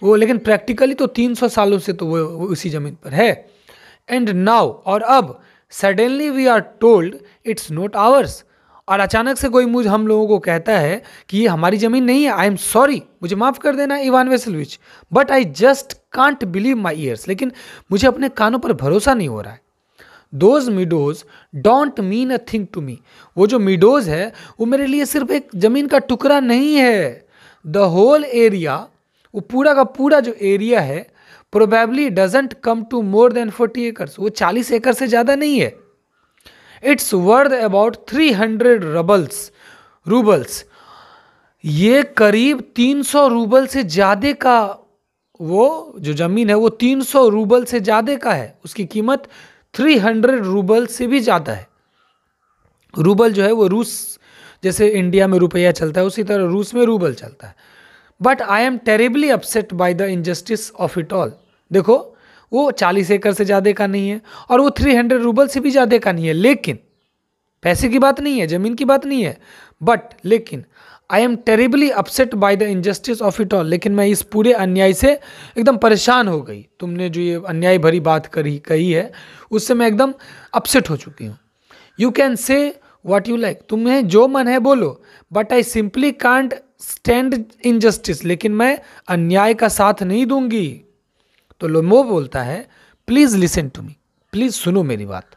वो लेकिन प्रैक्टिकली तो 300 सालों से तो वो उसी ज़मीन पर है एंड नाउ और अब suddenly we are told it's not ours और अचानक से कोई मुझ हम लोगों को कहता है कि ये हमारी ज़मीन नहीं है आई एम सॉरी मुझे माफ़ कर देना Ivan Vasilyevich but I just can't believe my ears लेकिन मुझे अपने कानों पर भरोसा नहीं हो रहा है those meadows don't mean a thing to me वो जो मिडोज है वो मेरे लिए सिर्फ एक ज़मीन का टुकड़ा नहीं है द होल एरिया वो पूरा का पूरा जो एरिया है probably doesn't come to more than forty acres वो चालीस एकड़ से ज़्यादा नहीं है it's worth about three hundred roubles roubles ये करीब तीन सौ रूबल से ज़्यादा का वो जो ज़मीन है वो तीन सौ रूबल से ज़्यादा का है उसकी कीमत थ्री हंड्रेड रूबल से भी ज़्यादा है रूबल जो है वो रूस जैसे इंडिया में रुपया चलता है उसी तरह रूस में रूबल चलता है but I am terribly upset by the injustice of it all देखो वो चालीस एकड़ से ज़्यादा का नहीं है और वो थ्री हंड्रेड रूबल से भी ज़्यादा का नहीं है लेकिन पैसे की बात नहीं है ज़मीन की बात नहीं है बट लेकिन I am terribly upset by the injustice of it all लेकिन मैं इस पूरे अन्याय से एकदम परेशान हो गई तुमने जो ये अन्याय भरी बात करी कही है उससे मैं एकदम अपसेट हो चुकी हूँ you can say what you like तुम्हें जो मन है बोलो but I simply can't stand injustice लेकिन मैं अन्याय का साथ नहीं दूंगी तो लोमो बोलता है please listen to me please सुनो मेरी बात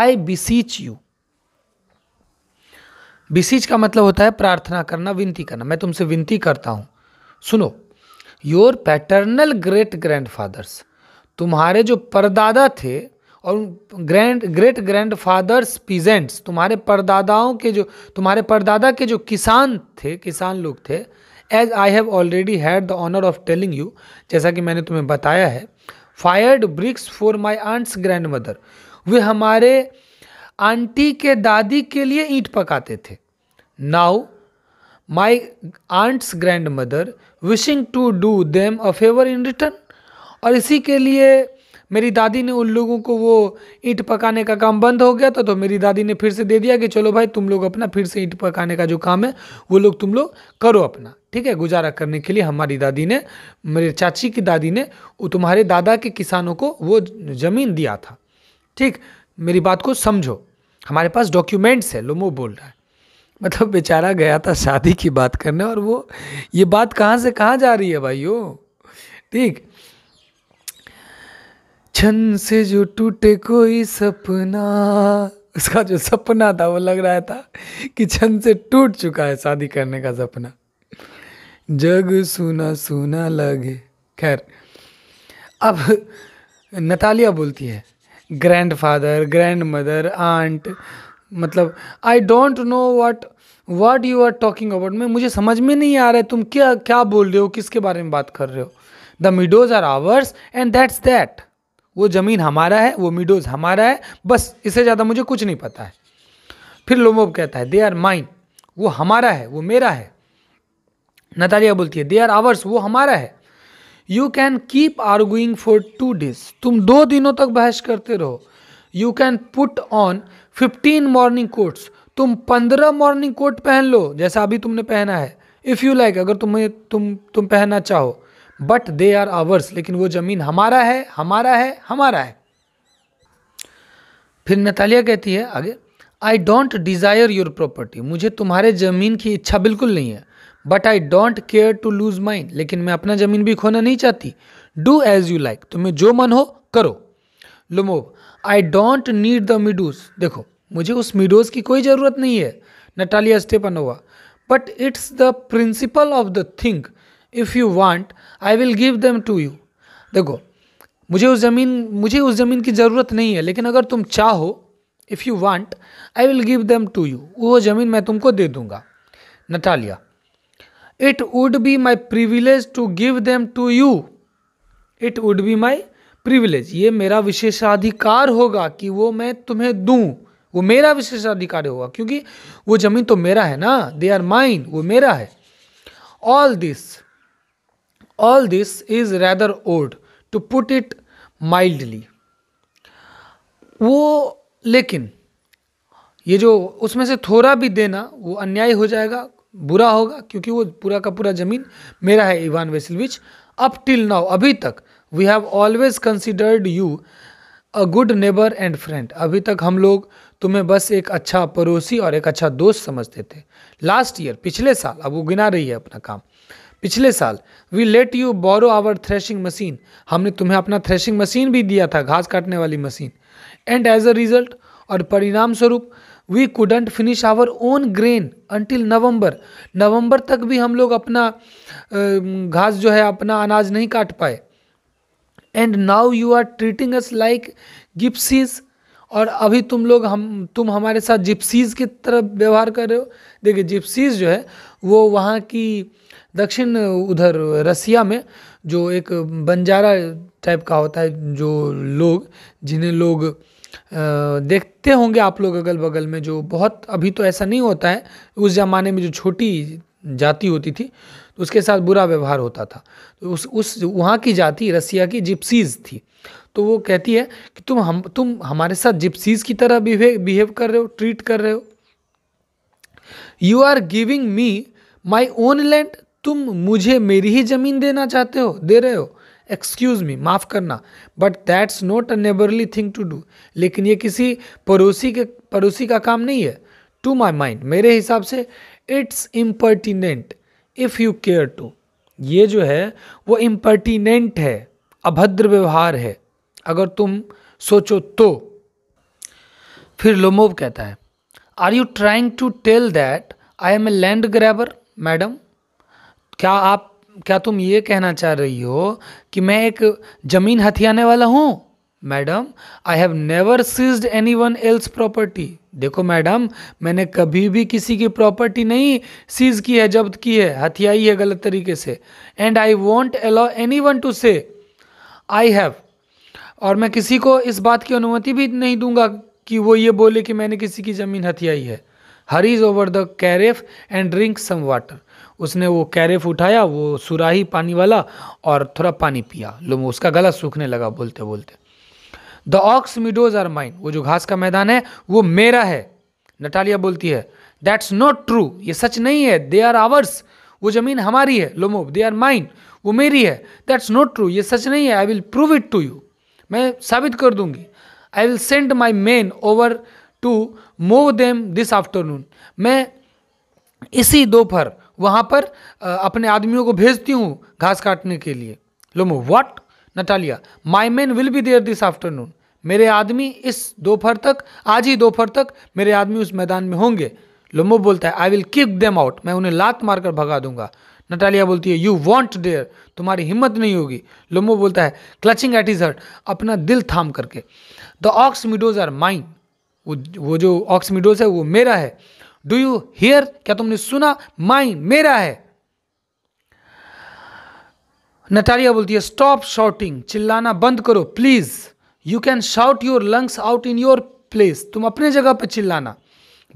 आई बिसीच यू बिसीच का मतलब होता है प्रार्थना करना विनती करना मैं तुमसे विनती करता हूं सुनो your paternal great grandfathers तुम्हारे जो परदादा थे और grand great grandfathers peasants तुम्हारे परदादाओं के जो तुम्हारे परदादा के जो किसान थे किसान लोग थे as I have already had the honour of telling you जैसा कि मैंने तुम्हें बताया है fired bricks for my aunt's grandmother वे हमारे आंटी के दादी के लिए ईंट पकाते थे now my aunt's grandmother wishing to do them a favour in return और इसी के लिए मेरी दादी ने उन लोगों को वो ईंट पकाने का काम बंद हो गया था तो मेरी दादी ने फिर से दे दिया कि चलो भाई तुम लोग अपना फिर से ईंट पकाने का जो काम है वो लोग तुम लोग करो अपना ठीक है गुजारा करने के लिए हमारी दादी ने मेरे चाची की दादी ने वो तुम्हारे दादा के किसानों को वो ज़मीन दिया था ठीक मेरी बात को समझो हमारे पास डॉक्यूमेंट्स है लोमो बोल रहा है मतलब बेचारा गया था शादी की बात करने और वो ये बात कहाँ से कहाँ जा रही है भाइयों ठीक छन से जो टूटे कोई सपना उसका जो सपना था वो लग रहा था कि छन से टूट चुका है शादी करने का सपना जग सुना सुना लगे खैर अब नतालिया बोलती है grandfather grandmother aunt मतलब I don't know what what you are talking about मैं मुझे समझ में नहीं आ रहा है तुम क्या क्या बोल रहे हो किसके बारे में बात कर रहे हो the meadows are ours and that's that वो ज़मीन हमारा है वो मिडोज हमारा है बस इससे ज़्यादा मुझे कुछ नहीं पता है फिर लोमोब कहता है दे आर माइन वो हमारा है वो मेरा है नतालिया बोलती है दे आर आवर्स वो हमारा है you can keep arguing for two days तुम दो दिनों तक बहस करते रहो you can put on fifteen morning coats तुम पंद्रह मॉर्निंग कोट पहन लो जैसा अभी तुमने पहना है इफ़ यू लाइक अगर तुम्हें तुम तुम पहनना चाहो बट दे आर आवर्स लेकिन वो ज़मीन हमारा है हमारा है हमारा है फिर नतालिया कहती है आगे I don't desire your property मुझे तुम्हारे ज़मीन की इच्छा बिल्कुल नहीं है but I don't care to lose mine लेकिन मैं अपना जमीन भी खोना नहीं चाहती डू एज यू लाइक तुम्हें जो मन हो करो Lomov I don't need the meadows देखो मुझे उस मिडोज की कोई ज़रूरत नहीं है Natalia Stepanova but it's the principle of the thing if you want I will give them to you देखो मुझे उस ज़मीन मुझे उस ज़मीन की ज़रूरत नहीं है लेकिन अगर तुम चाहो if you want I will give them to you वो ज़मीन मैं तुमको दे दूँगा Natalia it would be my privilege to give them to you it would be my privilege ये मेरा विशेषाधिकार होगा कि वो मैं तुम्हें दूँ वो मेरा विशेषाधिकार होगा क्योंकि वो जमीन तो मेरा है ना दे आर माइंड वो मेरा है all this all this is rather old to put it mildly वो लेकिन ये जो उसमें से थोड़ा भी देना वो अन्याय हो जाएगा बुरा होगा क्योंकि वो पूरा का पूरा जमीन मेरा है Ivan Vasilyevich up till now अभी तक we have always considered you a good neighbour and friend अभी तक हम लोग तुम्हें बस एक अच्छा पड़ोसी और एक अच्छा दोस्त समझते थे लास्ट ईयर पिछले साल अब वो गिना रही है अपना काम पिछले साल we let you borrow our threshing machine हमने तुम्हें अपना थ्रेशिंग मशीन भी दिया था घास काटने वाली machine and as a result और परिणाम स्वरूप we couldn't finish our own grain until November नवंबर तक भी हम लोग अपना घास जो है अपना अनाज नहीं काट पाए and now you are treating us like gypsies और अभी तुम लोग हम तुम हमारे साथ जिप्सीज की तरफ व्यवहार कर रहे हो देखिए जिप्सीज जो है वो वहाँ की दक्षिण उधर रसिया में जो एक बंजारा टाइप का होता है जो लोग जिन्हें लोग देखते होंगे आप लोग अगल बगल में जो बहुत अभी तो ऐसा नहीं होता है उस ज़माने में जो छोटी जाति होती थी तो उसके साथ बुरा व्यवहार होता था तो उस उस वहाँ की जाति रसिया की जिप्सीज थी तो वो कहती है कि तुम हम तुम हमारे साथ जिप्सीज की तरह बिहेव बिहेव कर रहे हो ट्रीट कर रहे हो you are giving me my own land तुम मुझे मेरी ही ज़मीन देना चाहते हो दे रहे हो एक्सक्यूज मी माफ़ करना but that's not a neighbourly thing to do लेकिन ये किसी पड़ोसी के पड़ोसी का काम नहीं है टू माई माइंड मेरे हिसाब से it's impertinent if you care to ये जो है वो इम्पर्टिनेंट है अभद्र व्यवहार है अगर तुम सोचो तो फिर लोमोव कहता है are you trying to tell that I am a land grabber madam क्या आप क्या तुम ये कहना चाह रही हो कि मैं एक जमीन हथियाने वाला हूँ madam I have never seized any one else property देखो मैडम मैंने कभी भी किसी की प्रॉपर्टी नहीं सीज की है जब्त की है हथियाई है गलत तरीके से and I won't allow any one to say I have और मैं किसी को इस बात की अनुमति भी नहीं दूंगा कि वो ये बोले कि मैंने किसी की ज़मीन हथियाई है hurries over the carafe and drink some water उसने वो कैरेफ उठाया वो सुराही पानी वाला और थोड़ा पानी पिया लो उसका गला सूखने लगा बोलते बोलते the ox meadows are mine वो जो घास का मैदान है वो मेरा है नटालिया बोलती है दैट्स नॉट ट्रू ये सच नहीं है दे आर आवर्स वो ज़मीन हमारी है लोमो दे आर माइन वो मेरी है दैट्स नॉट ट्रू ये सच नहीं है I will prove it to you मैं साबित कर दूंगी I will send my men over to move them this afternoon मैं इसी दोपहर वहाँ पर अपने आदमियों को भेजती हूँ घास काटने के लिए Lomov what Natalia my man will be there this afternoon मेरे आदमी इस दोपहर तक आज ही दोपहर तक मेरे आदमी उस मैदान में होंगे लोमो बोलता है I will kick them out मैं उन्हें लात मारकर भगा दूंगा नटालिया बोलती है यू वॉन्ट देयर तुम्हारी हिम्मत नहीं होगी लोमो बोलता है क्लचिंग एट इज हर्ट अपना दिल थाम करके the ox meadows are mine वो जो ऑक्स मिडोज है वो मेरा है डू यू हियर क्या तुमने सुना माई मेरा है नटारिया बोलती है स्टॉप शॉटिंग चिल्लाना बंद करो please you can shout your lungs out in your place तुम अपने जगह पर चिल्लाना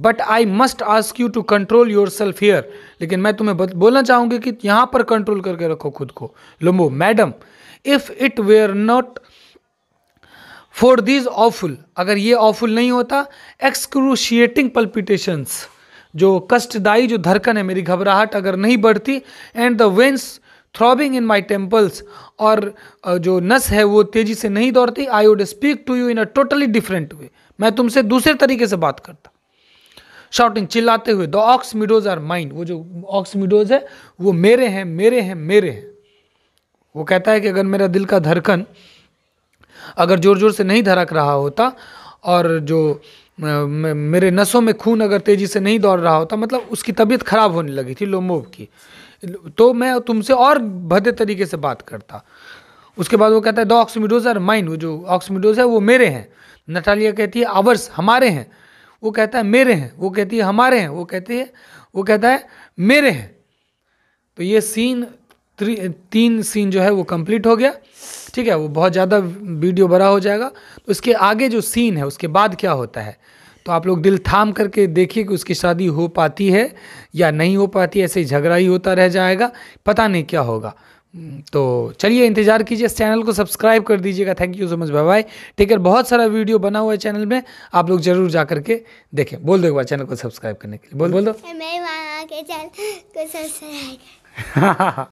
but I must ask you to control yourself here लेकिन मैं तुम्हें बोलना चाहूंगी कि यहां पर कंट्रोल करके रखो खुद को Lomov madam if it were not for these awful अगर ये ऑफुल नहीं होता एक्सक्रूशिएटिंग पल्पिटेशंस जो कष्टदायी जो धड़कन है मेरी घबराहट अगर नहीं बढ़ती and the veins throbbing in my temples और जो नस है वो तेजी से नहीं दौड़ती I would speak to you in a totally different way मैं तुमसे दूसरे तरीके से बात करता शॉर्टिंग चिल्लाते हुए the ox meadows are mind वो जो ऑक्स मिडोज है वो मेरे हैं मेरे हैं मेरे हैं वो कहता है कि अगर मेरा दिल का धड़कन अगर ज़ोर ज़ोर से नहीं धड़क रहा होता और जो मेरे नसों में खून अगर तेज़ी से नहीं दौड़ रहा होता मतलब उसकी तबीयत ख़राब होने लगी थी लोमोव की तो मैं तुमसे और भद्दे तरीके से बात करता उसके बाद वो कहता है द ऑक्सीमिडोज आर माइन जो ऑक्सीमिडोज है वो मेरे हैं नटालिया कहती है आवर्स हमारे हैं वो कहता है मेरे हैं वो कहती है हमारे हैं वो कहती है वो कहता है मेरे हैं तो ये सीन तीन सीन जो है वो कंप्लीट हो गया ठीक है वो बहुत ज़्यादा वीडियो बड़ा हो जाएगा तो इसके आगे जो सीन है उसके बाद क्या होता है तो आप लोग दिल थाम करके देखिए कि उसकी शादी हो पाती है या नहीं हो पाती ऐसे ही झगड़ा ही होता रह जाएगा पता नहीं क्या होगा तो चलिए इंतजार कीजिए इस चैनल को सब्सक्राइब कर दीजिएगा thank you so much bye bye ठीक है बहुत सारा वीडियो बना हुआ है चैनल में आप लोग जरूर जा करके देखें बोल दो एक बार चैनल को सब्सक्राइब करने के लिए बोल बोल दो मैं के चैनल को सब्सक्राइब